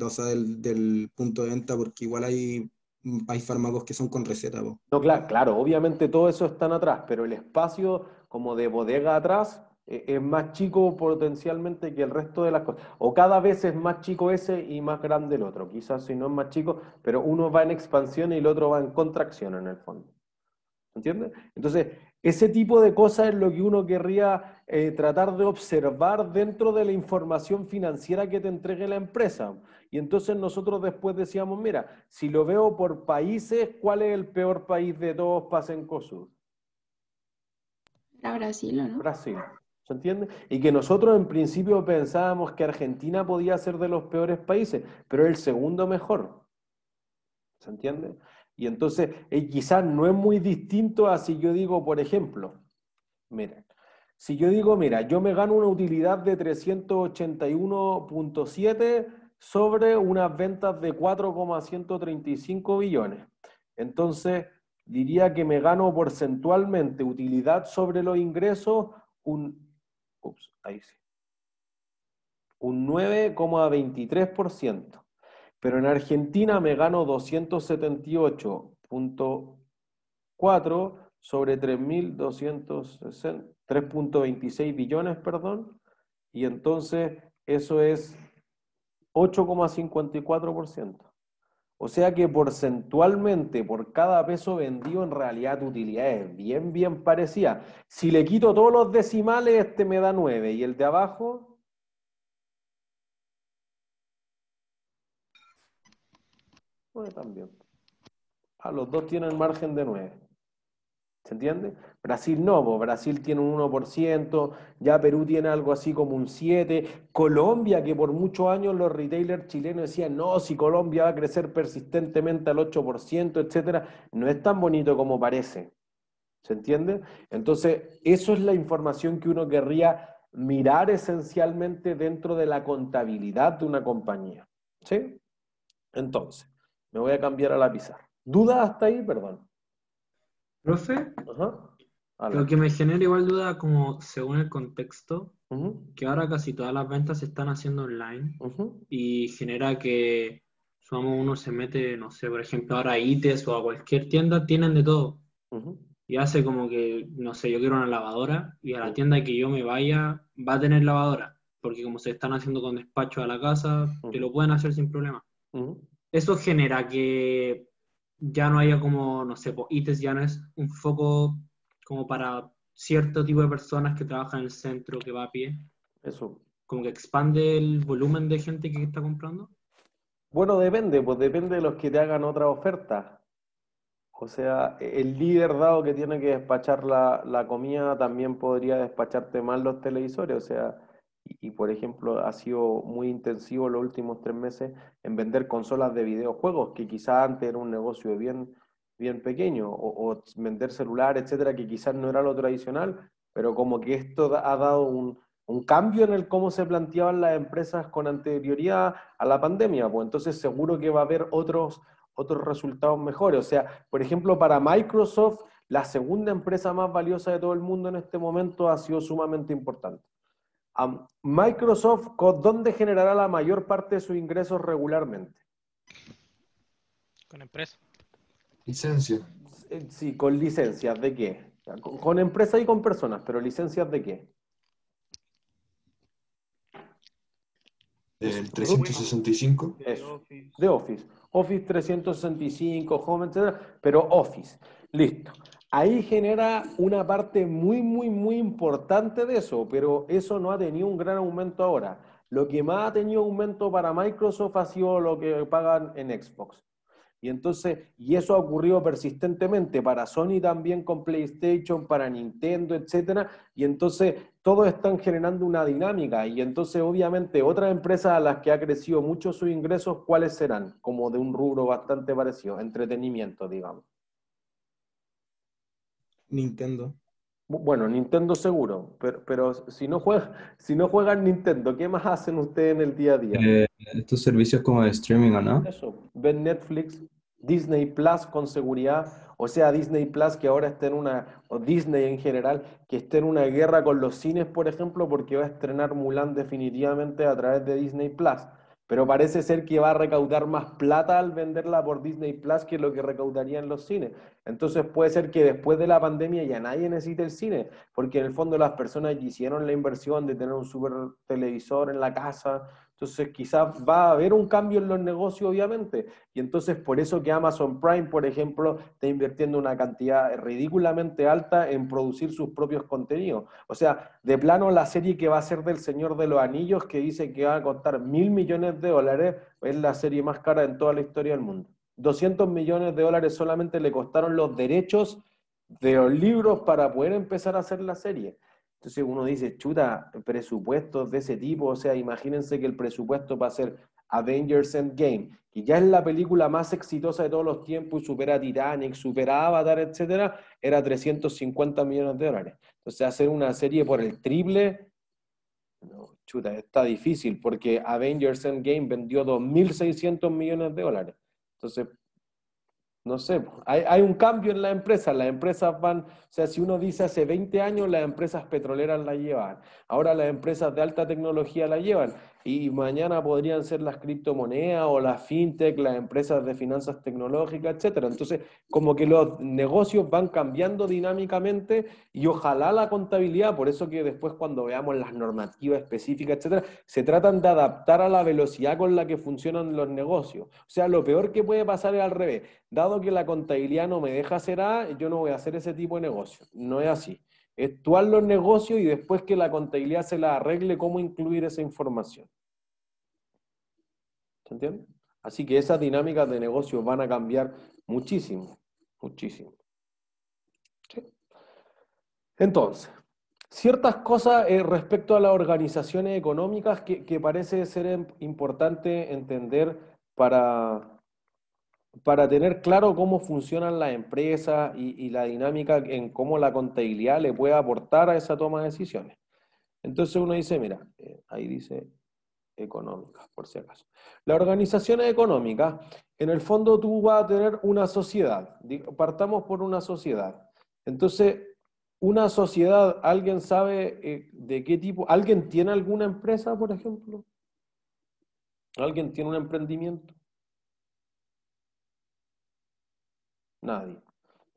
o del, punto de venta, porque igual hay, fármacos que son con receta. No, claro, claro, obviamente todo eso está atrás, pero el espacio como de bodega atrás, eh, es más chico potencialmente que el resto de las cosas. O cada vez es más chico ese y más grande el otro. Quizás si no es más chico, pero uno va en expansión y el otro va en contracción en el fondo. ¿Entiendes? Entonces, ese tipo de cosas es lo que uno querría eh, tratar de observar dentro de la información financiera que te entregue la empresa. Y entonces nosotros después decíamos, mira, si lo veo por países, ¿cuál es el peor país de todos para Brasil, ¿no? Brasil. ¿Se entiende? Y que nosotros en principio pensábamos que Argentina podía ser de los peores países, pero el segundo mejor. ¿Se entiende? Y entonces eh, quizás no es muy distinto a si yo digo, por ejemplo, mira, si yo digo, mira, yo me gano una utilidad de 381.7 sobre unas ventas de 4,135 billones. Entonces, diría que me gano porcentualmente utilidad sobre los ingresos un, sí, un 9,23%. Pero en Argentina me gano 278.4 sobre 3.26 billones, perdón, y entonces eso es 8,54%. O sea que porcentualmente, por cada peso vendido, en realidad tu utilidad es bien, bien parecida. Si le quito todos los decimales, este me da 9. ¿Y el de abajo? Bueno, también. Ah, los dos tienen margen de 9. ¿Se entiende? Brasil no, Brasil tiene un 1%, ya Perú tiene algo así como un 7%, Colombia, que por muchos años los retailers chilenos decían, no, si Colombia va a crecer persistentemente al 8%, etcétera, no es tan bonito como parece. ¿Se entiende? Entonces, eso es la información que uno querría mirar esencialmente dentro de la contabilidad de una compañía. ¿Sí? Entonces, me voy a cambiar a la pizarra. ¿Dudas hasta ahí? Perdón. Profe, lo que me genera igual duda como según el contexto, que ahora casi todas las ventas se están haciendo online y genera que uno se mete, no sé, por ejemplo ahora a ITES o a cualquier tienda, tienen de todo. Y hace como que, no sé, yo quiero una lavadora y a la tienda que yo me vaya va a tener lavadora, porque como se están haciendo con despacho a la casa, te lo pueden hacer sin problema. Eso genera que ya no haya como, no sé, ITES pues, e ya no es un foco como para cierto tipo de personas que trabajan en el centro, que va a pie. Eso. Como que expande el volumen de gente que está comprando. Bueno, depende, pues depende de los que te hagan otra oferta. O sea, el líder dado que tiene que despachar la, la comida también podría despacharte más los televisores. O sea, y, por ejemplo ha sido muy intensivo los últimos tres meses en vender consolas de videojuegos, que quizá antes era un negocio bien, bien pequeño, o, vender celular, etcétera, que quizás no era lo tradicional, pero como que esto ha dado un, un, cambio en el cómo se planteaban las empresas con anterioridad a la pandemia, pues entonces seguro que va a haber otros, otros resultados mejores. O sea, por ejemplo, para Microsoft, la segunda empresa más valiosa de todo el mundo en este momento ha sido sumamente importante. Microsoft, ¿dónde generará la mayor parte de sus ingresos regularmente? Con empresa. Licencia. Eh, sí, con licencias, ¿de qué? Con, empresas y con personas, pero licencias de qué? 365. Eso, de Office. Office 365, Home, etc. Pero Office. Listo ahí genera una parte muy, muy, muy importante de eso, pero eso no ha tenido un gran aumento ahora. Lo que más ha tenido aumento para Microsoft ha sido lo que pagan en Xbox. Y entonces, y eso ha ocurrido persistentemente para Sony también con PlayStation, para Nintendo, etcétera, y entonces todos están generando una dinámica y entonces obviamente otras empresas a las que ha crecido mucho sus ingresos, ¿cuáles serán? Como de un rubro bastante parecido, entretenimiento, digamos. Nintendo. Bueno, Nintendo seguro, pero, pero si, no juegan, si no juegan Nintendo, ¿qué más hacen ustedes en el día a día? Eh, estos servicios como de streaming, ¿o no? ven Netflix, Disney Plus con seguridad, o sea, Disney Plus que ahora está en una, o Disney en general, que está en una guerra con los cines, por ejemplo, porque va a estrenar Mulan definitivamente a través de Disney Plus. Pero parece ser que va a recaudar más plata al venderla por Disney Plus que lo que recaudaría en los cines. Entonces puede ser que después de la pandemia ya nadie necesite el cine, porque en el fondo las personas hicieron la inversión de tener un super televisor en la casa, entonces quizás va a haber un cambio en los negocios, obviamente. Y entonces por eso que Amazon Prime, por ejemplo, está invirtiendo una cantidad ridículamente alta en producir sus propios contenidos. O sea, de plano la serie que va a ser del Señor de los Anillos, que dice que va a costar mil millones de dólares, es la serie más cara en toda la historia del mundo. 200 millones de dólares solamente le costaron los derechos de los libros para poder empezar a hacer la serie. Entonces uno dice, chuta, presupuestos de ese tipo, o sea, imagínense que el presupuesto va a ser Avengers Endgame, que ya es la película más exitosa de todos los tiempos y supera Titanic, supera Avatar, etcétera, era 350 millones de dólares. Entonces hacer una serie por el triple, no, chuta, está difícil, porque Avengers Endgame vendió 2.600 millones de dólares. Entonces, no sé, hay, un cambio en la empresa, las empresas van, o sea, si uno dice hace 20 años las empresas petroleras la llevan, ahora las empresas de alta tecnología la llevan, y mañana podrían ser las criptomonedas o las fintech, las empresas de finanzas tecnológicas, etcétera. Entonces, como que los negocios van cambiando dinámicamente y ojalá la contabilidad, por eso que después cuando veamos las normativas específicas, etcétera, se tratan de adaptar a la velocidad con la que funcionan los negocios. O sea, lo peor que puede pasar es al revés. Dado que la contabilidad no me deja hacer A, yo no voy a hacer ese tipo de negocio. No es así. estúan los negocios y después que la contabilidad se la arregle, cómo incluir esa información. ¿Se entiende? Así que esas dinámicas de negocio van a cambiar muchísimo, muchísimo. Entonces, ciertas cosas eh, respecto a las organizaciones económicas que, parece ser importante entender para, para tener claro cómo funcionan las empresas y, la dinámica en cómo la contabilidad le puede aportar a esa toma de decisiones. Entonces uno dice, mira, eh, ahí dice económicas, por si acaso. organización organización económica en el fondo tú vas a tener una sociedad, partamos por una sociedad. Entonces, una sociedad, ¿alguien sabe eh, de qué tipo? ¿Alguien tiene alguna empresa, por ejemplo? ¿Alguien tiene un emprendimiento? Nadie.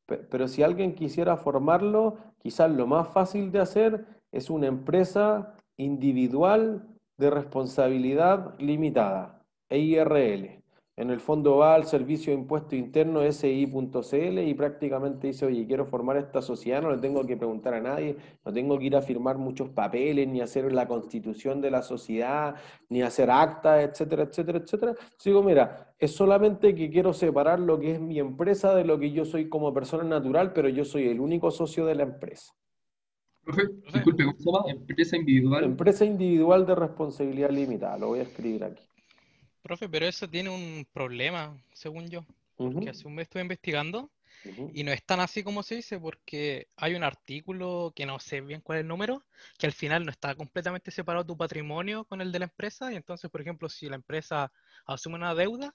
Pero si alguien quisiera formarlo, quizás lo más fácil de hacer es una empresa individual de responsabilidad limitada, EIRL. En el fondo va al servicio de impuesto interno SI.cl y prácticamente dice, oye, quiero formar esta sociedad, no le tengo que preguntar a nadie, no tengo que ir a firmar muchos papeles, ni hacer la constitución de la sociedad, ni hacer actas, etcétera, etcétera, etcétera. Sigo, digo, mira, es solamente que quiero separar lo que es mi empresa de lo que yo soy como persona natural, pero yo soy el único socio de la empresa. Profe, disculpe, ¿cómo se Empresa individual. Empresa individual de responsabilidad limitada, lo voy a escribir aquí. Profe, pero eso tiene un problema, según yo, que hace un mes estuve investigando y no es tan así como se dice, porque hay un artículo que no sé bien cuál es el número, que al final no está completamente separado tu patrimonio con el de la empresa y entonces, por ejemplo, si la empresa asume una deuda,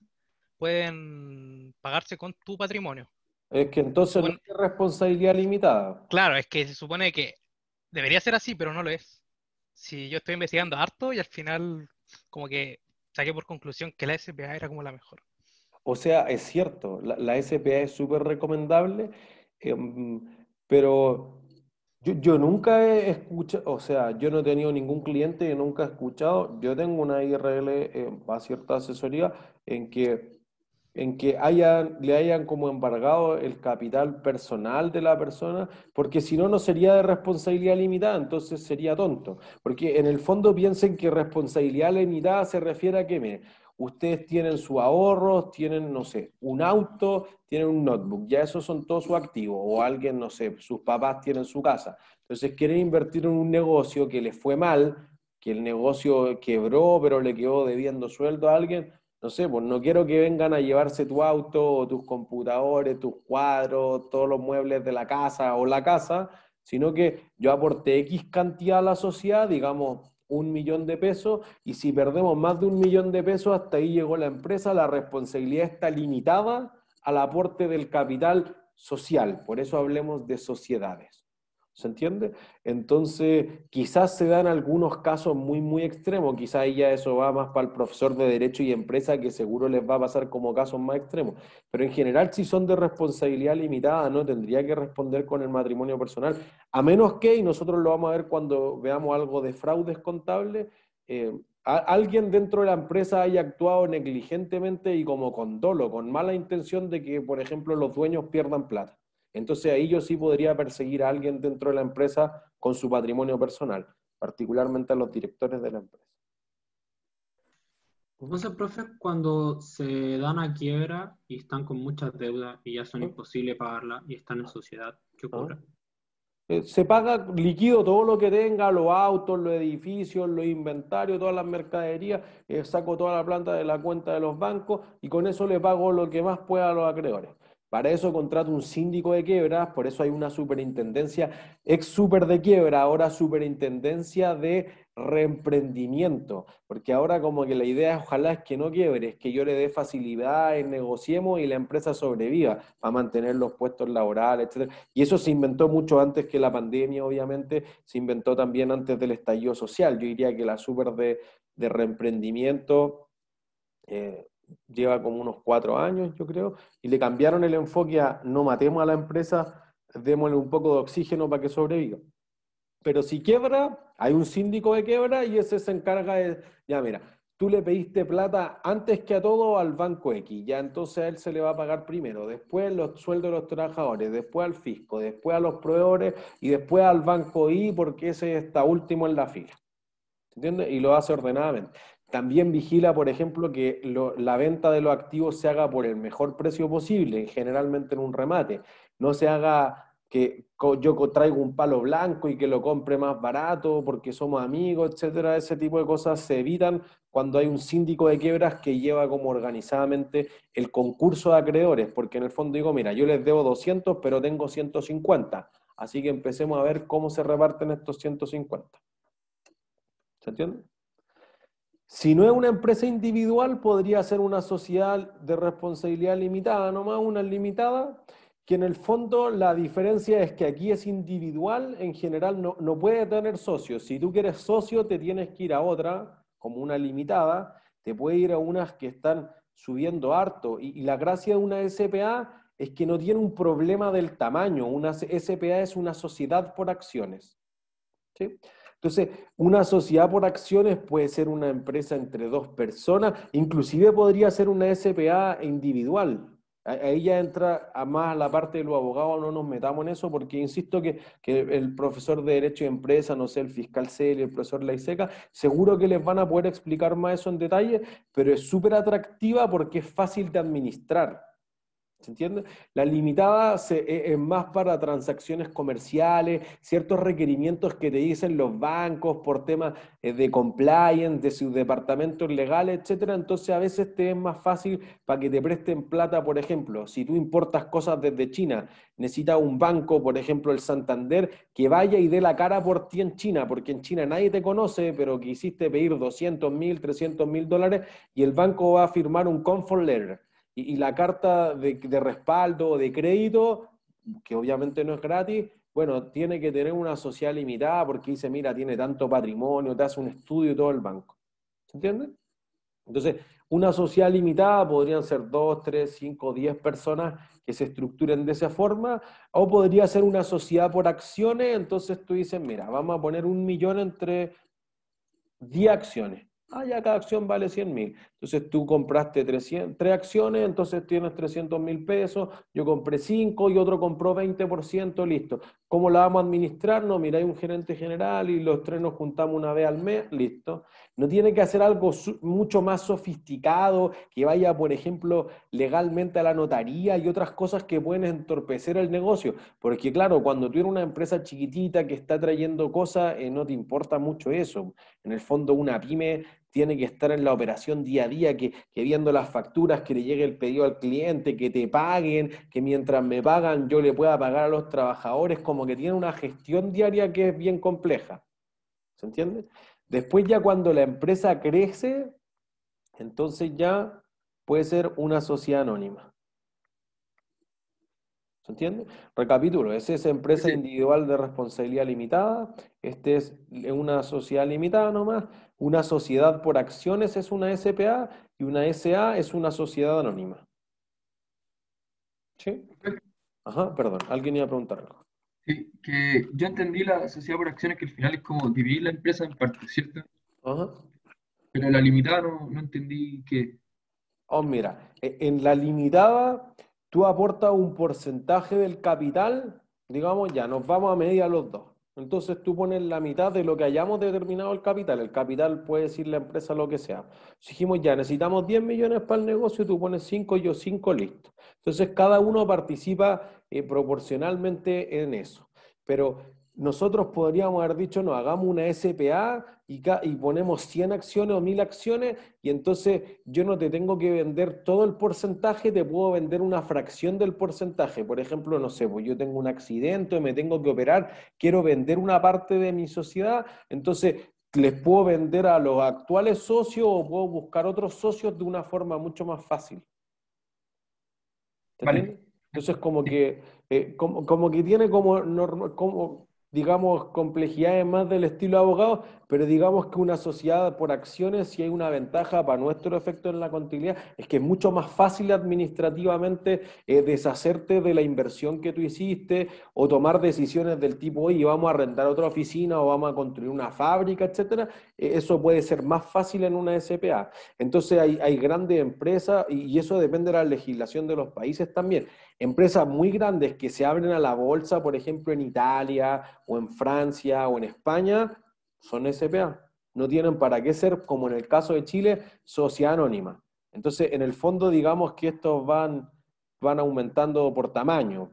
pueden pagarse con tu patrimonio. Es que entonces responsabilidad limitada. Claro, es que se supone que debería ser así, pero no lo es. Si yo estoy investigando harto y al final como que saqué por conclusión que la SPA era como la mejor. O sea, es cierto, la, SPA es súper recomendable, em, pero yo, nunca he escuchado, o sea, yo no he tenido ningún cliente y nunca he escuchado, yo tengo una IRL para em, cierta asesoría en que en que le hayan como embargado el capital personal de la persona, porque si no, no sería de responsabilidad limitada, entonces sería tonto. Porque en el fondo piensen que responsabilidad limitada se refiere a que, me ustedes tienen su ahorros, tienen, no sé, un auto, tienen un notebook, ya esos son todos sus activos, o alguien, no sé, sus papás tienen su casa. Entonces quieren invertir en un negocio que les fue mal, que el negocio quebró, pero le quedó debiendo sueldo a alguien, no sé, pues no quiero que vengan a llevarse tu auto o tus computadores, tus cuadros, todos los muebles de la casa o la casa, sino que yo aporte X cantidad a la sociedad, digamos un millón de pesos, y si perdemos más de un millón de pesos, hasta ahí llegó la empresa, la responsabilidad está limitada al aporte del capital social. Por eso hablemos de sociedades. ¿Se entiende? Entonces, quizás se dan algunos casos muy, muy extremos, quizás ya eso va más para el profesor de Derecho y Empresa, que seguro les va a pasar como casos más extremos. Pero en general, si son de responsabilidad limitada, no tendría que responder con el matrimonio personal, a menos que, y nosotros lo vamos a ver cuando veamos algo de fraudes contables, eh, alguien dentro de la empresa haya actuado negligentemente y como con dolo, con mala intención de que, por ejemplo, los dueños pierdan plata. Entonces ahí yo sí podría perseguir a alguien dentro de la empresa con su patrimonio personal, particularmente a los directores de la empresa. se pues profe, cuando se dan a quiebra y están con muchas deudas y ya son ¿Eh? imposibles y están en sociedad, ¿qué ¿Ah? ocurre? Eh, se paga líquido todo lo que tenga, los autos, los edificios, los inventarios, todas las mercaderías, eh, saco toda la planta de la cuenta de los bancos y con eso le pago lo que más pueda a los acreedores. Para eso contrato un síndico de quiebras, por eso hay una superintendencia ex super de quiebra, ahora superintendencia de reemprendimiento, porque ahora como que la idea ojalá es que no quiebre, es que yo le dé y negociemos y la empresa sobreviva para mantener los puestos laborales, etc. Y eso se inventó mucho antes que la pandemia, obviamente, se inventó también antes del estallido social. Yo diría que la super de, reemprendimiento eh, lleva como unos cuatro años, yo creo, y le cambiaron el enfoque a no matemos a la empresa, démosle un poco de oxígeno para que sobreviva. Pero si quiebra, hay un síndico de quiebra y ese se encarga de, ya mira, tú le pediste plata antes que a todo al banco X, ya entonces a él se le va a pagar primero, después los sueldos de los trabajadores, después al fisco, después a los proveedores y después al banco Y porque ese está último en la fila. ¿Entiendes? Y lo hace ordenadamente. También vigila, por ejemplo, que la venta de los activos se haga por el mejor precio posible, generalmente en un remate. No se haga que yo traigo un palo blanco y que lo compre más barato porque somos amigos, etcétera, ese tipo de cosas se evitan cuando hay un síndico de quiebras que lleva como organizadamente el concurso de acreedores, porque en el fondo digo, mira, yo les debo 200, pero tengo 150, así que empecemos a ver cómo se reparten estos 150. ¿Se entiende? Si no es una empresa individual, podría ser una sociedad de responsabilidad limitada, nomás una limitada, que en el fondo la diferencia es que aquí es individual, en general no, puede tener socios. Si tú quieres socio, te tienes que ir a otra, como una limitada, te puede ir a unas que están subiendo harto. Y, y la gracia de una SPA es que no tiene un problema del tamaño. Una SPA es una sociedad por acciones. ¿sí? Entonces, una sociedad por acciones puede ser una empresa entre dos personas, inclusive podría ser una SPA individual. Ahí ya entra a más la parte de los abogados, no nos metamos en eso, porque insisto que, el profesor de Derecho y Empresa, no sé, el fiscal Celi, el profesor Laiseca, seguro que les van a poder explicar más eso en detalle, pero es súper atractiva porque es fácil de administrar. ¿Se entiende? La limitada e, es más para transacciones comerciales, ciertos requerimientos que te dicen los bancos por temas eh, de compliance, de sus departamentos legales, etc. Entonces a veces te es más fácil para que te presten plata, por ejemplo. Si tú importas cosas desde China, necesita un banco, por ejemplo el Santander, que vaya y dé la cara por ti en China, porque en China nadie te conoce, pero quisiste pedir 200 mil, 300 mil dólares y el banco va a firmar un comfort letter y, la carta de, respaldo o de crédito, que obviamente no es gratis, bueno, tiene que tener una sociedad limitada porque dice, mira, tiene tanto patrimonio, te hace un estudio y todo el banco. ¿Se entiende? Entonces, una sociedad limitada podrían ser dos, tres, cinco, diez personas que se estructuren de esa forma, o podría ser una sociedad por acciones, entonces tú dices, mira, vamos a poner un millón entre 10 acciones. Ah, ya cada acción vale 100 mil. Entonces tú compraste tres acciones, entonces tienes 300 mil pesos, yo compré cinco y otro compró 20%, listo. ¿Cómo la vamos a administrar? No, mira, hay un gerente general y los tres nos juntamos una vez al mes, listo. No tiene que hacer algo mucho más sofisticado, que vaya, por ejemplo, legalmente a la notaría y otras cosas que pueden entorpecer el negocio. Porque claro, cuando tú eres una empresa chiquitita que está trayendo cosas, eh, no te importa mucho eso. En el fondo, una pyme tiene que estar en la operación día a día, que, viendo las facturas, que le llegue el pedido al cliente, que te paguen, que mientras me pagan yo le pueda pagar a los trabajadores, como que tiene una gestión diaria que es bien compleja. ¿Se entiende? Después ya cuando la empresa crece, entonces ya puede ser una sociedad anónima. ¿Se entiende? Recapitulo, es esa empresa individual de responsabilidad limitada, este es una sociedad limitada nomás, una sociedad por acciones es una SPA y una SA es una sociedad anónima. ¿Sí? Ajá, perdón, alguien iba a preguntar algo. Sí, que yo entendí la sociedad por acciones que al final es como dividir la empresa en partes, ¿cierto? Ajá. Pero la limitada no, entendí qué... Oh, mira, e, en la limitada tú aportas un porcentaje del capital, digamos ya, nos vamos a medir a los dos. Entonces tú pones la mitad de lo que hayamos determinado el capital. El capital puede decir la empresa lo que sea. Si dijimos ya, necesitamos 10 millones para el negocio, tú pones 5, yo 5, listo. Entonces cada uno participa eh, proporcionalmente en eso. Pero nosotros podríamos haber dicho, no, hagamos una SPA y, ponemos 100 acciones o 1000 acciones y entonces yo no te tengo que vender todo el porcentaje, te puedo vender una fracción del porcentaje. Por ejemplo, no sé, pues yo tengo un accidente, me tengo que operar, quiero vender una parte de mi sociedad, entonces les puedo vender a los actuales socios o puedo buscar otros socios de una forma mucho más fácil. Entonces como que, eh, que tiene como, como digamos, complejidades más del estilo abogado, pero digamos que una sociedad por acciones, si hay una ventaja para nuestro efecto en la continuidad, es que es mucho más fácil administrativamente eh, deshacerte de la inversión que tú hiciste o tomar decisiones del tipo, oye, vamos a rentar otra oficina o vamos a construir una fábrica, etcétera. Eh, eso puede ser más fácil en una SPA. Entonces hay, grandes empresas y eso depende de la legislación de los países también. Empresas muy grandes que se abren a la bolsa, por ejemplo, en Italia o en Francia o en España, son SPA. No tienen para qué ser, como en el caso de Chile, sociedad anónima. Entonces, en el fondo, digamos que estos van, van aumentando por tamaño.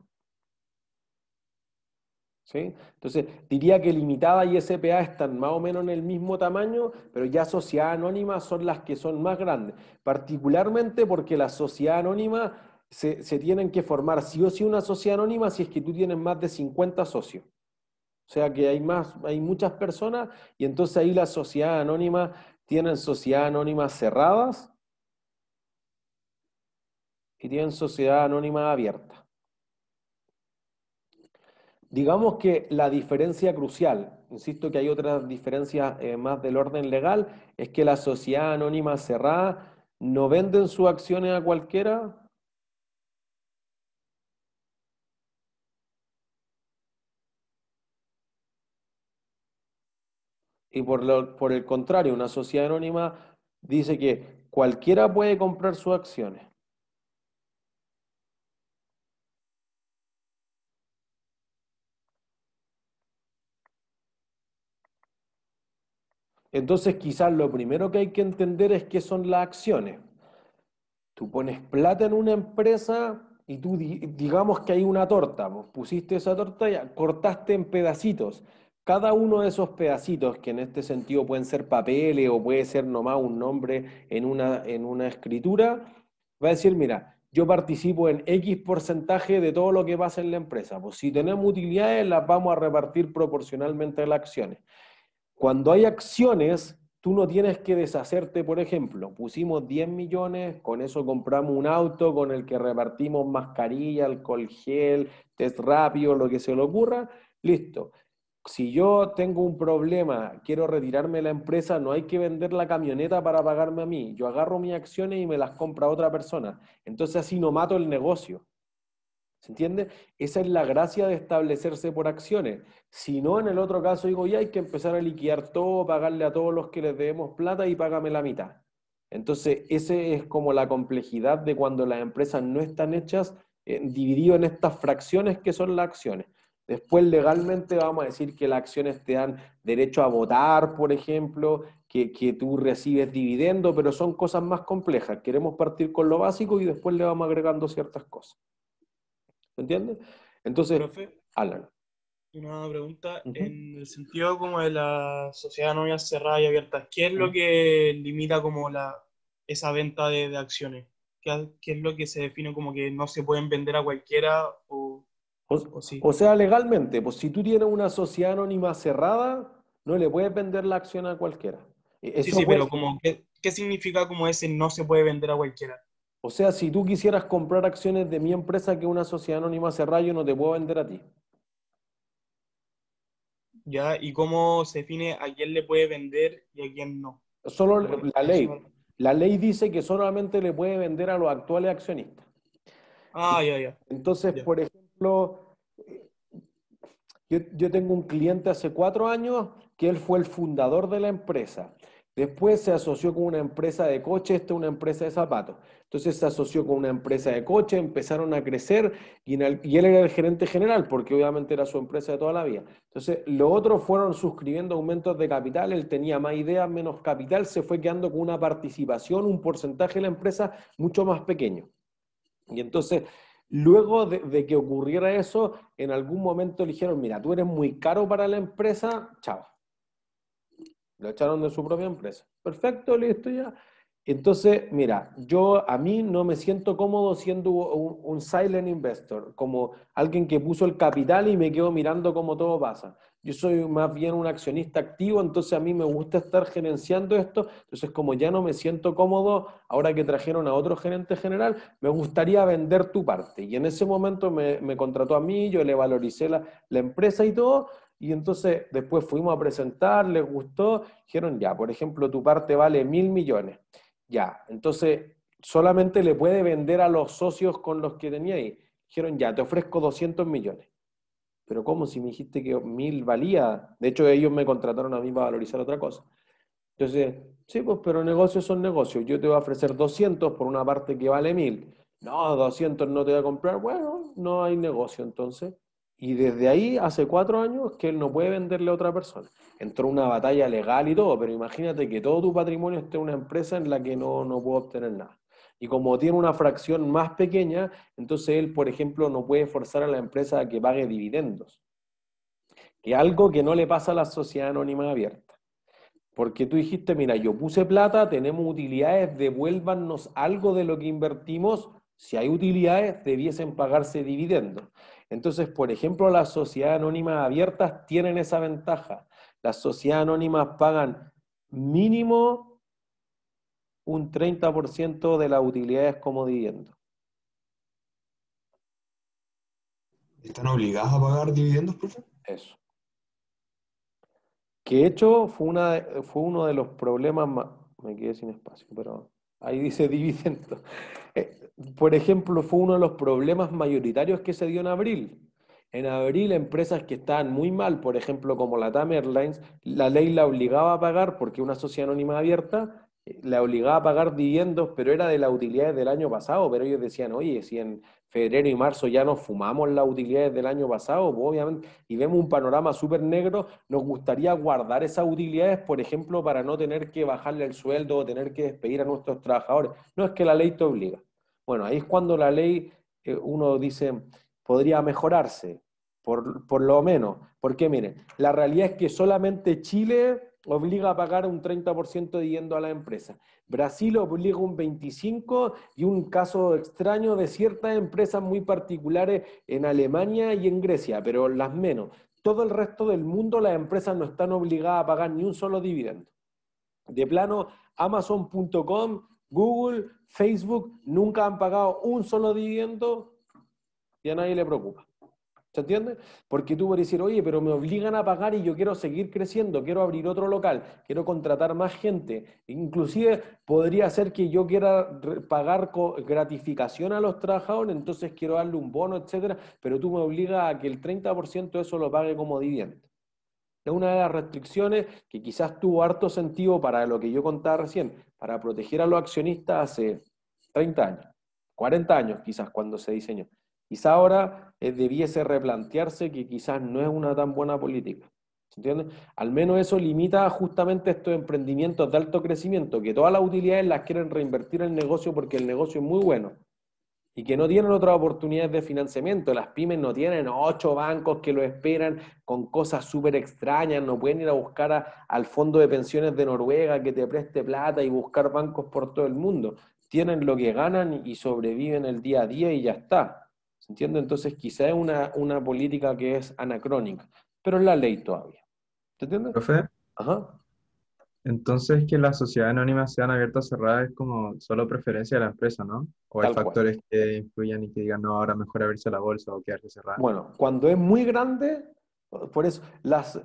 Entonces, diría que limitada y SPA están más o menos en el mismo tamaño, pero ya sociedad anónima son las que son más grandes, particularmente porque la sociedad anónima se, tienen que formar sí o sí una sociedad anónima si es que tú tienes más de 50 socios. O sea que hay, más, hay muchas personas y entonces ahí la sociedad anónima tienen sociedad anónima cerradas y tienen sociedad anónima abierta. Digamos que la diferencia crucial, insisto que hay otras diferencias eh, más del orden legal, es que la sociedad anónima cerrada no venden sus acciones a cualquiera, Y por, el contrario, una sociedad anónima dice que cualquiera puede comprar sus acciones. Entonces quizás lo primero que hay que entender es qué son las acciones. Tú pones plata en una empresa y tú digamos que hay una torta, pusiste esa torta y cortaste en pedacitos, cada uno de esos pedacitos, que en este sentido pueden ser papeles o puede ser nomás un nombre en una, escritura, va a decir, mira, yo participo en X porcentaje de todo lo que pasa en la empresa. Pues si tenemos utilidades, las vamos a repartir proporcionalmente a las acciones. Cuando hay acciones, tú no tienes que deshacerte, por ejemplo, pusimos 10 millones, con eso compramos un auto con el que repartimos mascarilla, alcohol gel, test rápido, lo que se le ocurra, listo si yo tengo un problema, quiero retirarme de la empresa, no hay que vender la camioneta para pagarme a mí. Yo agarro mis acciones y me las compra otra persona. Entonces así no mato el negocio. ¿Se entiende? Esa es la gracia de establecerse por acciones. Si no, en el otro caso digo, ya hay que empezar a liquidar todo, pagarle a todos los que les debemos plata y págame la mitad. Entonces, esa es como la complejidad de cuando las empresas no están hechas eh, dividido en estas fracciones que son las acciones. Después legalmente vamos a decir que las acciones te dan derecho a votar, por ejemplo, que, tú recibes dividendo, pero son cosas más complejas. Queremos partir con lo básico y después le vamos agregando ciertas cosas. ¿Me entiendes? Entonces, Alan. Una pregunta en el sentido como de la sociedad novia cerrada y abierta. ¿Qué es lo que limita como la, esa venta de, acciones? ¿Qué, es lo que se define como que no se pueden vender a cualquiera o o, sea, legalmente, pues si tú tienes una sociedad anónima cerrada, no le puedes vender la acción a cualquiera. E, sí, sí, pero como, ¿qué, significa como ese no se puede vender a cualquiera? O sea, si tú quisieras comprar acciones de mi empresa que es una sociedad anónima cerrada, yo no te puedo vender a ti. Ya, ¿y cómo se define a quién le puede vender y a quién no? Solo la ley. La ley dice que solamente le puede vender a los actuales accionistas. Ah, ya, ya. Entonces, por ejemplo yo, tengo un cliente hace cuatro años que él fue el fundador de la empresa. Después se asoció con una empresa de coche, esta una empresa de zapatos. Entonces se asoció con una empresa de coche, empezaron a crecer y, y, él era el gerente general, porque obviamente era su empresa de toda la vida. Entonces los otros fueron suscribiendo aumentos de capital, él tenía más ideas, menos capital, se fue quedando con una participación, un porcentaje de la empresa mucho más pequeño. Y entonces Luego de, que ocurriera eso, en algún momento le dijeron, mira, tú eres muy caro para la empresa, chao. Lo echaron de su propia empresa. Perfecto, listo ya. Entonces, mira, yo a mí no me siento cómodo siendo un, un silent investor, como alguien que puso el capital y me quedo mirando cómo todo pasa yo soy más bien un accionista activo, entonces a mí me gusta estar gerenciando esto, entonces como ya no me siento cómodo, ahora que trajeron a otro gerente general, me gustaría vender tu parte. Y en ese momento me, contrató a mí, yo le valoricé la, la empresa y todo, y entonces después fuimos a presentar, les gustó, dijeron, ya, por ejemplo, tu parte vale mil millones, ya, entonces solamente le puede vender a los socios con los que tenía ahí. Dijeron, ya, te ofrezco 200 millones pero ¿cómo? Si me dijiste que mil valía. De hecho, ellos me contrataron a mí para valorizar otra cosa. Entonces, sí, pues, pero negocios son negocios. Yo te voy a ofrecer 200 por una parte que vale mil. No, 200 no te voy a comprar. Bueno, no hay negocio entonces. Y desde ahí, hace cuatro años, que él no puede venderle a otra persona. Entró una batalla legal y todo, pero imagínate que todo tu patrimonio esté en una empresa en la que no puedo obtener nada. Y como tiene una fracción más pequeña, entonces él, por ejemplo, no puede forzar a la empresa a que pague dividendos. Que algo que no le pasa a la sociedad anónima abierta. Porque tú dijiste, mira, yo puse plata, tenemos utilidades, devuélvanos algo de lo que invertimos. Si hay utilidades, debiesen pagarse dividendos. Entonces, por ejemplo, las sociedades anónimas abiertas tienen esa ventaja. Las sociedades anónimas pagan mínimo un 30% de las utilidades como dividendo. ¿Están obligadas a pagar dividendos, profe? Eso. Que hecho fue, una, fue uno de los problemas Me quedé sin espacio, pero ahí dice dividendos. Eh, por ejemplo, fue uno de los problemas mayoritarios que se dio en abril. En abril, empresas que estaban muy mal, por ejemplo, como la TAM Airlines, la ley la obligaba a pagar porque una sociedad anónima abierta la obligaba a pagar dividendos, pero era de las utilidades del año pasado, pero ellos decían, oye, si en febrero y marzo ya nos fumamos las utilidades del año pasado, pues, obviamente, y vemos un panorama súper negro, nos gustaría guardar esas utilidades, por ejemplo, para no tener que bajarle el sueldo o tener que despedir a nuestros trabajadores. No es que la ley te obliga. Bueno, ahí es cuando la ley, eh, uno dice, podría mejorarse, por, por lo menos, porque miren, la realidad es que solamente Chile obliga a pagar un 30% de dividendo a la empresa. Brasil obliga un 25% y un caso extraño de ciertas empresas muy particulares en Alemania y en Grecia, pero las menos. Todo el resto del mundo las empresas no están obligadas a pagar ni un solo dividendo. De plano, Amazon.com, Google, Facebook nunca han pagado un solo dividendo y a nadie le preocupa. ¿Se entiende? Porque tú puedes decir, oye, pero me obligan a pagar y yo quiero seguir creciendo, quiero abrir otro local, quiero contratar más gente. Inclusive podría ser que yo quiera pagar gratificación a los trabajadores, entonces quiero darle un bono, etcétera, pero tú me obligas a que el 30% de eso lo pague como dividendo. Es una de las restricciones que quizás tuvo harto sentido para lo que yo contaba recién, para proteger a los accionistas hace 30 años, 40 años quizás cuando se diseñó. Quizás ahora debiese replantearse que quizás no es una tan buena política. ¿Se entiende? Al menos eso limita justamente estos emprendimientos de alto crecimiento, que todas las utilidades las quieren reinvertir en el negocio porque el negocio es muy bueno y que no tienen otras oportunidades de financiamiento. Las pymes no tienen ocho bancos que lo esperan con cosas súper extrañas, no pueden ir a buscar al fondo de pensiones de Noruega que te preste plata y buscar bancos por todo el mundo. Tienen lo que ganan y sobreviven el día a día y ya está entiendo Entonces quizá es una, política que es anacrónica, pero es la ley todavía. ¿Te entiendes? Profe. Ajá. Entonces que las sociedades anónimas sean abiertas o cerradas es como solo preferencia de la empresa, ¿no? O hay factores que influyan y que digan, no, ahora mejor abrirse la bolsa o quedarse cerrada. Bueno, cuando es muy grande, por eso, las,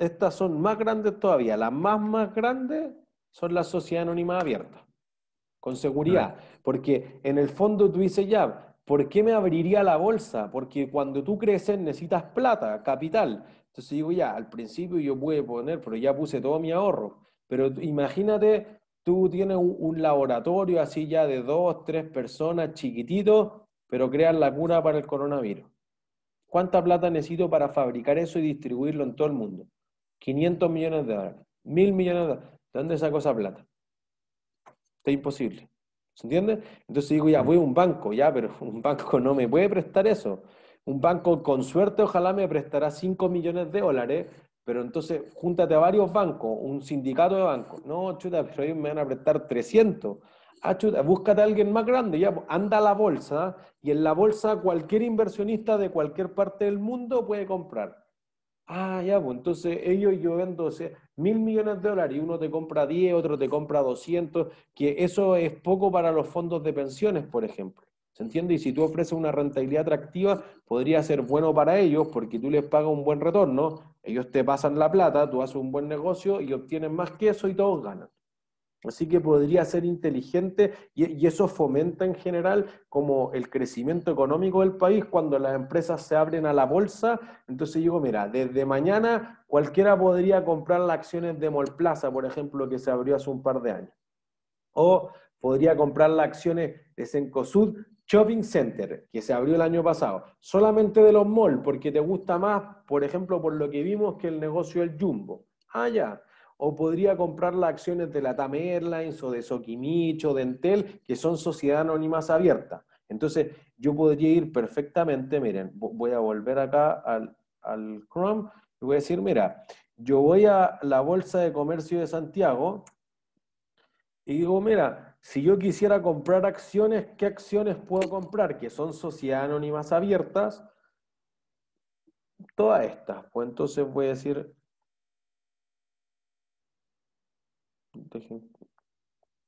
estas son más grandes todavía. Las más, más grandes son las sociedades anónimas abiertas, con seguridad. Porque en el fondo tú dices, ya, ¿Por qué me abriría la bolsa? Porque cuando tú creces necesitas plata, capital. Entonces digo, ya, al principio yo pude poner, pero ya puse todo mi ahorro. Pero imagínate, tú tienes un, laboratorio así ya de dos, tres personas chiquititos, pero crean la cura para el coronavirus. ¿Cuánta plata necesito para fabricar eso y distribuirlo en todo el mundo? 500 millones de dólares, mil millones de dólares. ¿De dónde saco esa plata? Está imposible. ¿Se entiende? Entonces digo, ya voy a un banco, ya, pero un banco no me puede prestar eso. Un banco con suerte ojalá me prestará 5 millones de dólares, pero entonces júntate a varios bancos, un sindicato de bancos. No, chuta, pero me van a prestar 300. Ah, chuta, búscate a alguien más grande, ya, pues, anda a la bolsa y en la bolsa cualquier inversionista de cualquier parte del mundo puede comprar. Ah, ya, pues entonces ellos yo vendo mil millones de dólares y uno te compra 10, otro te compra 200, que eso es poco para los fondos de pensiones, por ejemplo. ¿Se entiende? Y si tú ofreces una rentabilidad atractiva, podría ser bueno para ellos porque tú les pagas un buen retorno, ellos te pasan la plata, tú haces un buen negocio y obtienes más que eso y todos ganan. Así que podría ser inteligente y, eso fomenta en general como el crecimiento económico del país cuando las empresas se abren a la bolsa. Entonces digo, mira, desde mañana cualquiera podría comprar las acciones de Molplaza, por ejemplo, que se abrió hace un par de años. O podría comprar las acciones de Sencosud Shopping Center, que se abrió el año pasado. Solamente de los malls, porque te gusta más, por ejemplo, por lo que vimos que el negocio del Jumbo. Ah, ya o podría comprar las acciones de la TAM Airlines o de Soquimich o de Entel, que son sociedades anónimas abiertas. Entonces, yo podría ir perfectamente, miren, voy a volver acá al, Chrome y voy a decir, mira, yo voy a la Bolsa de Comercio de Santiago y digo, mira, si yo quisiera comprar acciones, ¿qué acciones puedo comprar? Que son sociedades anónimas abiertas. Todas estas. Pues entonces voy a decir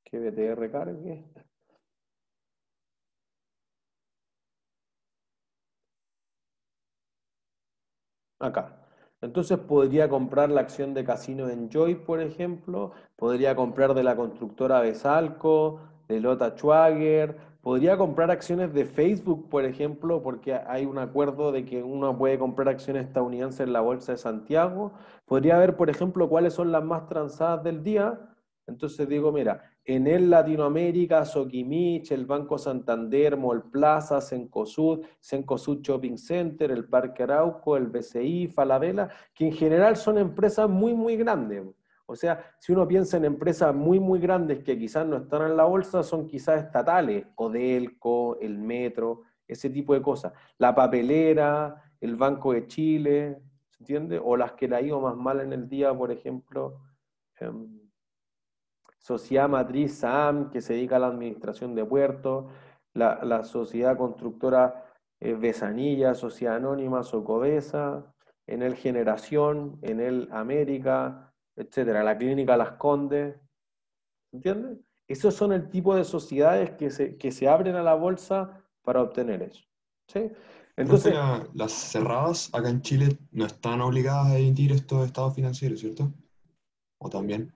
que BTR cargue. Acá. Entonces podría comprar la acción de Casino Enjoy, por ejemplo, podría comprar de la constructora Besalco, de Lota Schwager, podría comprar acciones de Facebook, por ejemplo, porque hay un acuerdo de que uno puede comprar acciones estadounidenses en la Bolsa de Santiago. Podría ver, por ejemplo, cuáles son las más transadas del día entonces digo, mira, en el Latinoamérica, Soquimich, el Banco Santander, el Plaza, Sencosud, Sencosud Shopping Center, el Parque Arauco, el BCI, Falabella, que en general son empresas muy, muy grandes. O sea, si uno piensa en empresas muy, muy grandes que quizás no están en la bolsa, son quizás estatales, Codelco, el Metro, ese tipo de cosas. La papelera, el Banco de Chile, ¿se entiende? O las que la ido más mal en el día, por ejemplo. Em, Sociedad Matriz SAAM, que se dedica a la administración de puertos, la, Sociedad Constructora eh, Besanilla, Sociedad Anónima, Socobesa, en el Generación, en el América, etcétera, la Clínica Las Condes. ¿Entiendes? Esos son el tipo de sociedades que se, abren a la bolsa para obtener eso. ¿sí? Entonces, las cerradas acá en Chile no están obligadas a emitir estos estados financieros, ¿cierto? ¿O también?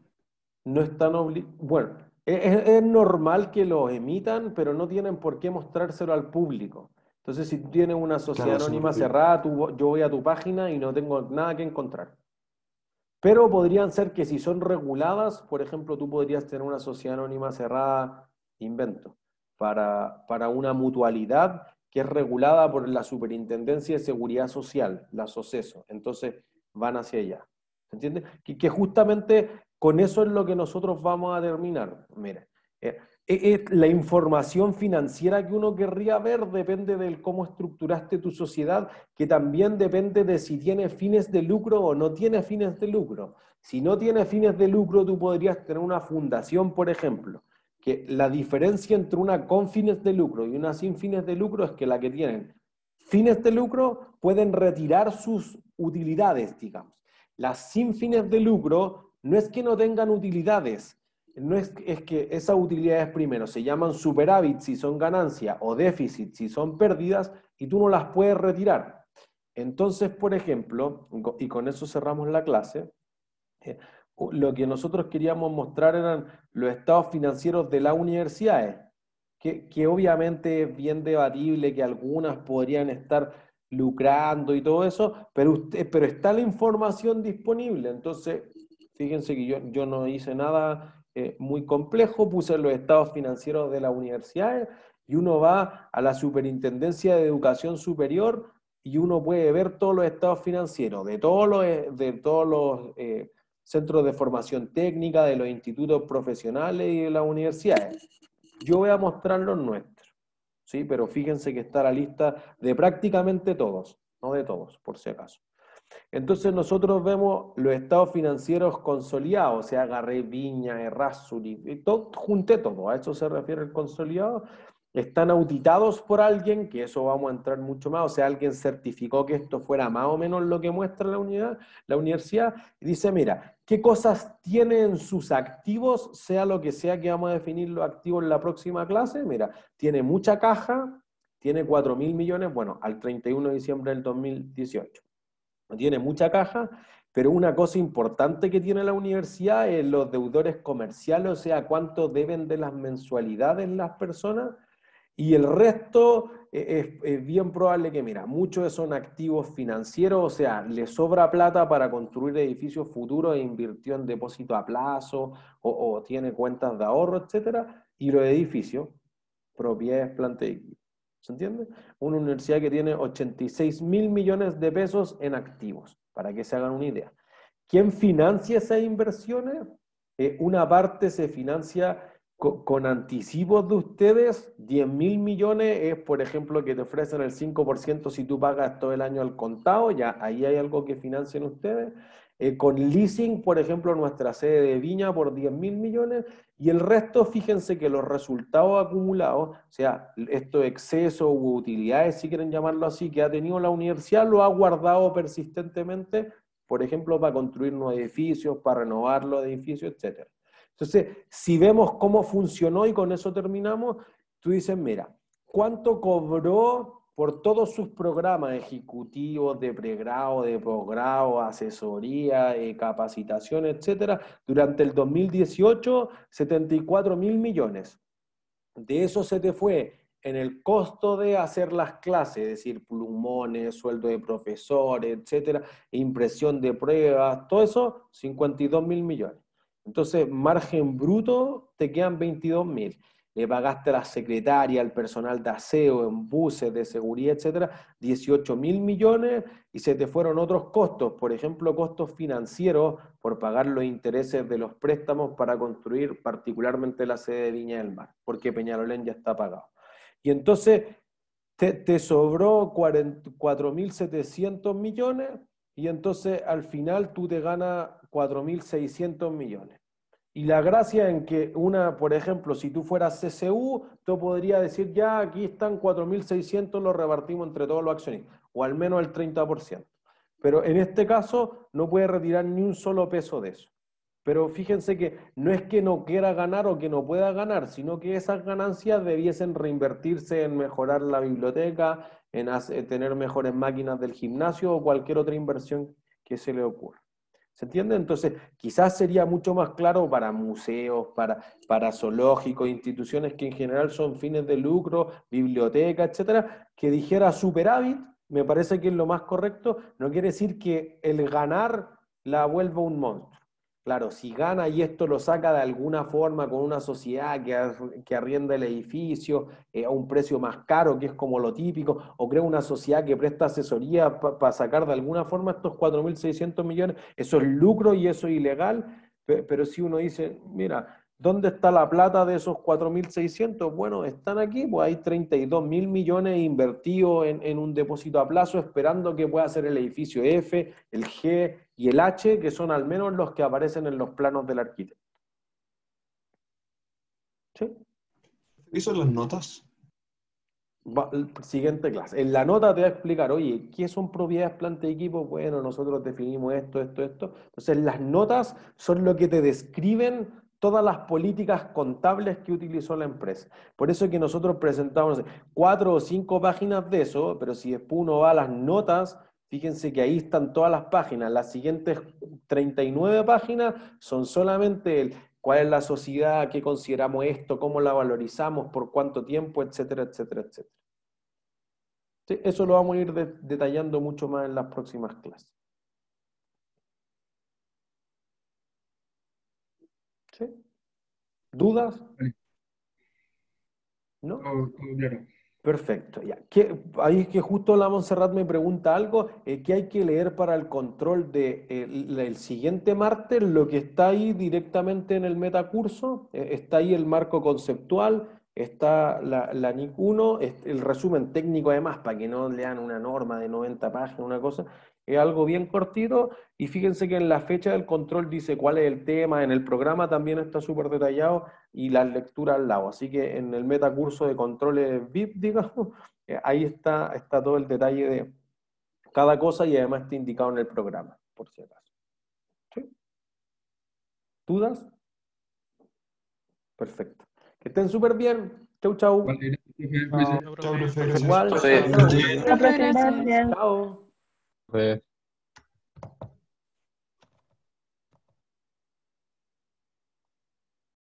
no están bueno, e-, e-, es, normal que los emitan, pero no tienen por qué mostrárselo al público. Entonces, si tienes una sociedad anónima cerrada, yo voy a tu página y no tengo nada que encontrar. Pero podrían ser que si son reguladas, por ejemplo, tú podrías tener una sociedad anónima cerrada, invento, para, para una mutualidad que es regulada por la Superintendencia de Seguridad Social, la e SOCESO. Entonces, van hacia allá. ¿Entiendes? que justamente con eso es lo que nosotros vamos a terminar. Mira, eh, eh, eh, la información financiera que uno querría ver depende de cómo estructuraste tu sociedad, que también depende de si tiene fines de lucro o no tiene fines de lucro. Si no tiene fines de lucro, tú podrías tener una fundación, por ejemplo que la diferencia entre una con fines de lucro y una sin fines de lucro es que la que tienen fines de lucro pueden retirar sus utilidades, digamos. Las sin fines de lucro no es que no tengan utilidades, no es, es que esas utilidades primero se llaman superávit si son ganancias o déficit si son pérdidas y tú no las puedes retirar. Entonces, por ejemplo, y con eso cerramos la clase, eh, lo que nosotros queríamos mostrar eran los estados financieros de las universidades, que, obviamente es bien debatible, que algunas podrían estar lucrando y todo eso, pero, pero está la información disponible. Entonces, Fíjense que yo, no hice nada eh, muy complejo, puse los estados financieros de las universidades y uno va a la Superintendencia de Educación Superior y uno puede ver todos los estados financieros de todos los, eh, de todos eh, centros de formación técnica, de los institutos profesionales y de las universidades. Yo voy a mostrar los nuestros, ¿sí? pero fíjense que está la lista de prácticamente todos, no de todos, por si acaso. Entonces nosotros vemos los estados financieros consolidados, o sea, agarré Viña, Errázuri, eh, todo, junté todo, a eso se refiere el consolidado. Están auditados por alguien, que eso vamos a entrar mucho más, o sea, alguien certificó que esto fuera más o menos lo que muestra la, unidad, la universidad, dice, mira, ¿qué cosas tienen sus activos, sea lo que sea que vamos a definir los activos en la próxima clase? Mira, tiene mucha caja, tiene 4 mil millones, bueno, al 31 de diciembre del 2018 tiene mucha caja, pero una cosa importante que tiene la universidad es los deudores comerciales, o sea, cuánto deben de las mensualidades las personas, y el resto eh, es, bien probable que, mira, muchos son activos financieros, o sea, le sobra plata para construir edificios futuros e invirtió en depósito a plazo o, tiene cuentas de ahorro, etcétera, y los edificios, propiedades, planta ¿Se entiende? Una universidad que tiene 86 mil millones de pesos en activos, para que se hagan una idea. ¿Quién financia esas inversiones? Eh, una parte se financia con, anticipos de ustedes, 10 mil millones es, por ejemplo, que te ofrecen el 5% si tú pagas todo el año al contado, ya ahí hay algo que financian ustedes. Eh, con leasing, por ejemplo, nuestra sede de Viña por 10 mil millones y el resto, fíjense que los resultados acumulados, o sea, estos excesos u utilidades, si quieren llamarlo así, que ha tenido la universidad, lo ha guardado persistentemente, por ejemplo, para construir nuevos edificios, para renovar los edificios, etc. Entonces, si vemos cómo funcionó y con eso terminamos, tú dices, mira, ¿cuánto cobró por todos sus programas ejecutivos de pregrado, de posgrado, asesoría, eh, capacitación, etcétera, durante el 2018, 74 mil millones. De eso se te fue en el costo de hacer las clases, es decir, plumones, sueldo de profesores, etcétera, impresión de pruebas, todo eso, 52 mil millones. Entonces, margen bruto te quedan 22 mil le pagaste a la secretaria, al personal de aseo, en buses, de seguridad, etcétera, 18 mil millones y se te fueron otros costos, por ejemplo, costos financieros por pagar los intereses de los préstamos para construir particularmente la sede de Viña del Mar, porque Peñalolén ya está pagado. Y entonces te, te sobró 4.700 millones y entonces al final tú te ganas 4.600 millones. Y la gracia en que una, por ejemplo, si tú fueras CCU, tú podrías decir, ya aquí están 4.600, lo repartimos entre todos los accionistas, o al menos el 30%. Pero en este caso no puede retirar ni un solo peso de eso. Pero fíjense que no es que no quiera ganar o que no pueda ganar, sino que esas ganancias debiesen reinvertirse en mejorar la biblioteca, en tener mejores máquinas del gimnasio o cualquier otra inversión que se le ocurra. ¿Se entiende? Entonces, quizás sería mucho más claro para museos, para, para zoológicos, instituciones que en general son fines de lucro, bibliotecas, etcétera, que dijera superávit, me parece que es lo más correcto. No quiere decir que el ganar la vuelva un monstruo. Claro, si gana y esto lo saca de alguna forma con una sociedad que, arrienda el edificio eh, a un precio más caro, que es como lo típico, o crea una sociedad que presta asesoría para sacar de alguna forma estos 4.600 millones, eso es lucro y eso es ilegal, pero, si uno dice, mira, ¿dónde está la plata de esos 4.600? Bueno, están aquí, pues hay 32.000 millones invertidos en, un depósito a plazo esperando que pueda ser el edificio F, el G, y el H, que son al menos los que aparecen en los planos del arquitecto. ¿Sí? ¿Y son las notas? siguiente clase. En la nota te voy a explicar, oye, ¿qué son propiedades planta y equipo? Bueno, nosotros definimos esto, esto, esto. Entonces, las notas son lo que te describen todas las políticas contables que utilizó la empresa. Por eso es que nosotros presentamos cuatro o cinco páginas de eso, pero si después uno va a las notas, Fíjense que ahí están todas las páginas. Las siguientes 39 páginas son solamente el cuál es la sociedad, qué consideramos esto, cómo la valorizamos, por cuánto tiempo, etcétera, etcétera, etcétera. eso lo vamos a ir detallando mucho más en las próximas clases. ¿Sí? ¿Dudas? No, Perfecto. ahí es que justo la Montserrat me pregunta algo. Eh, ¿Qué hay que leer para el control del de, eh, el siguiente martes? Lo que está ahí directamente en el metacurso, eh, está ahí el marco conceptual, está la, la NIC 1, el resumen técnico además, para que no lean una norma de 90 páginas, una cosa, es algo bien cortito y fíjense que en la fecha del control dice cuál es el tema, en el programa también está súper detallado y la lectura al lado. Así que en el metacurso de controles VIP, digamos, eh, ahí está, todo el detalle de cada cosa y además está indicado en el programa, por si acaso. ¿Dudas? Perfecto. Que estén súper bien. Chau, chau. fue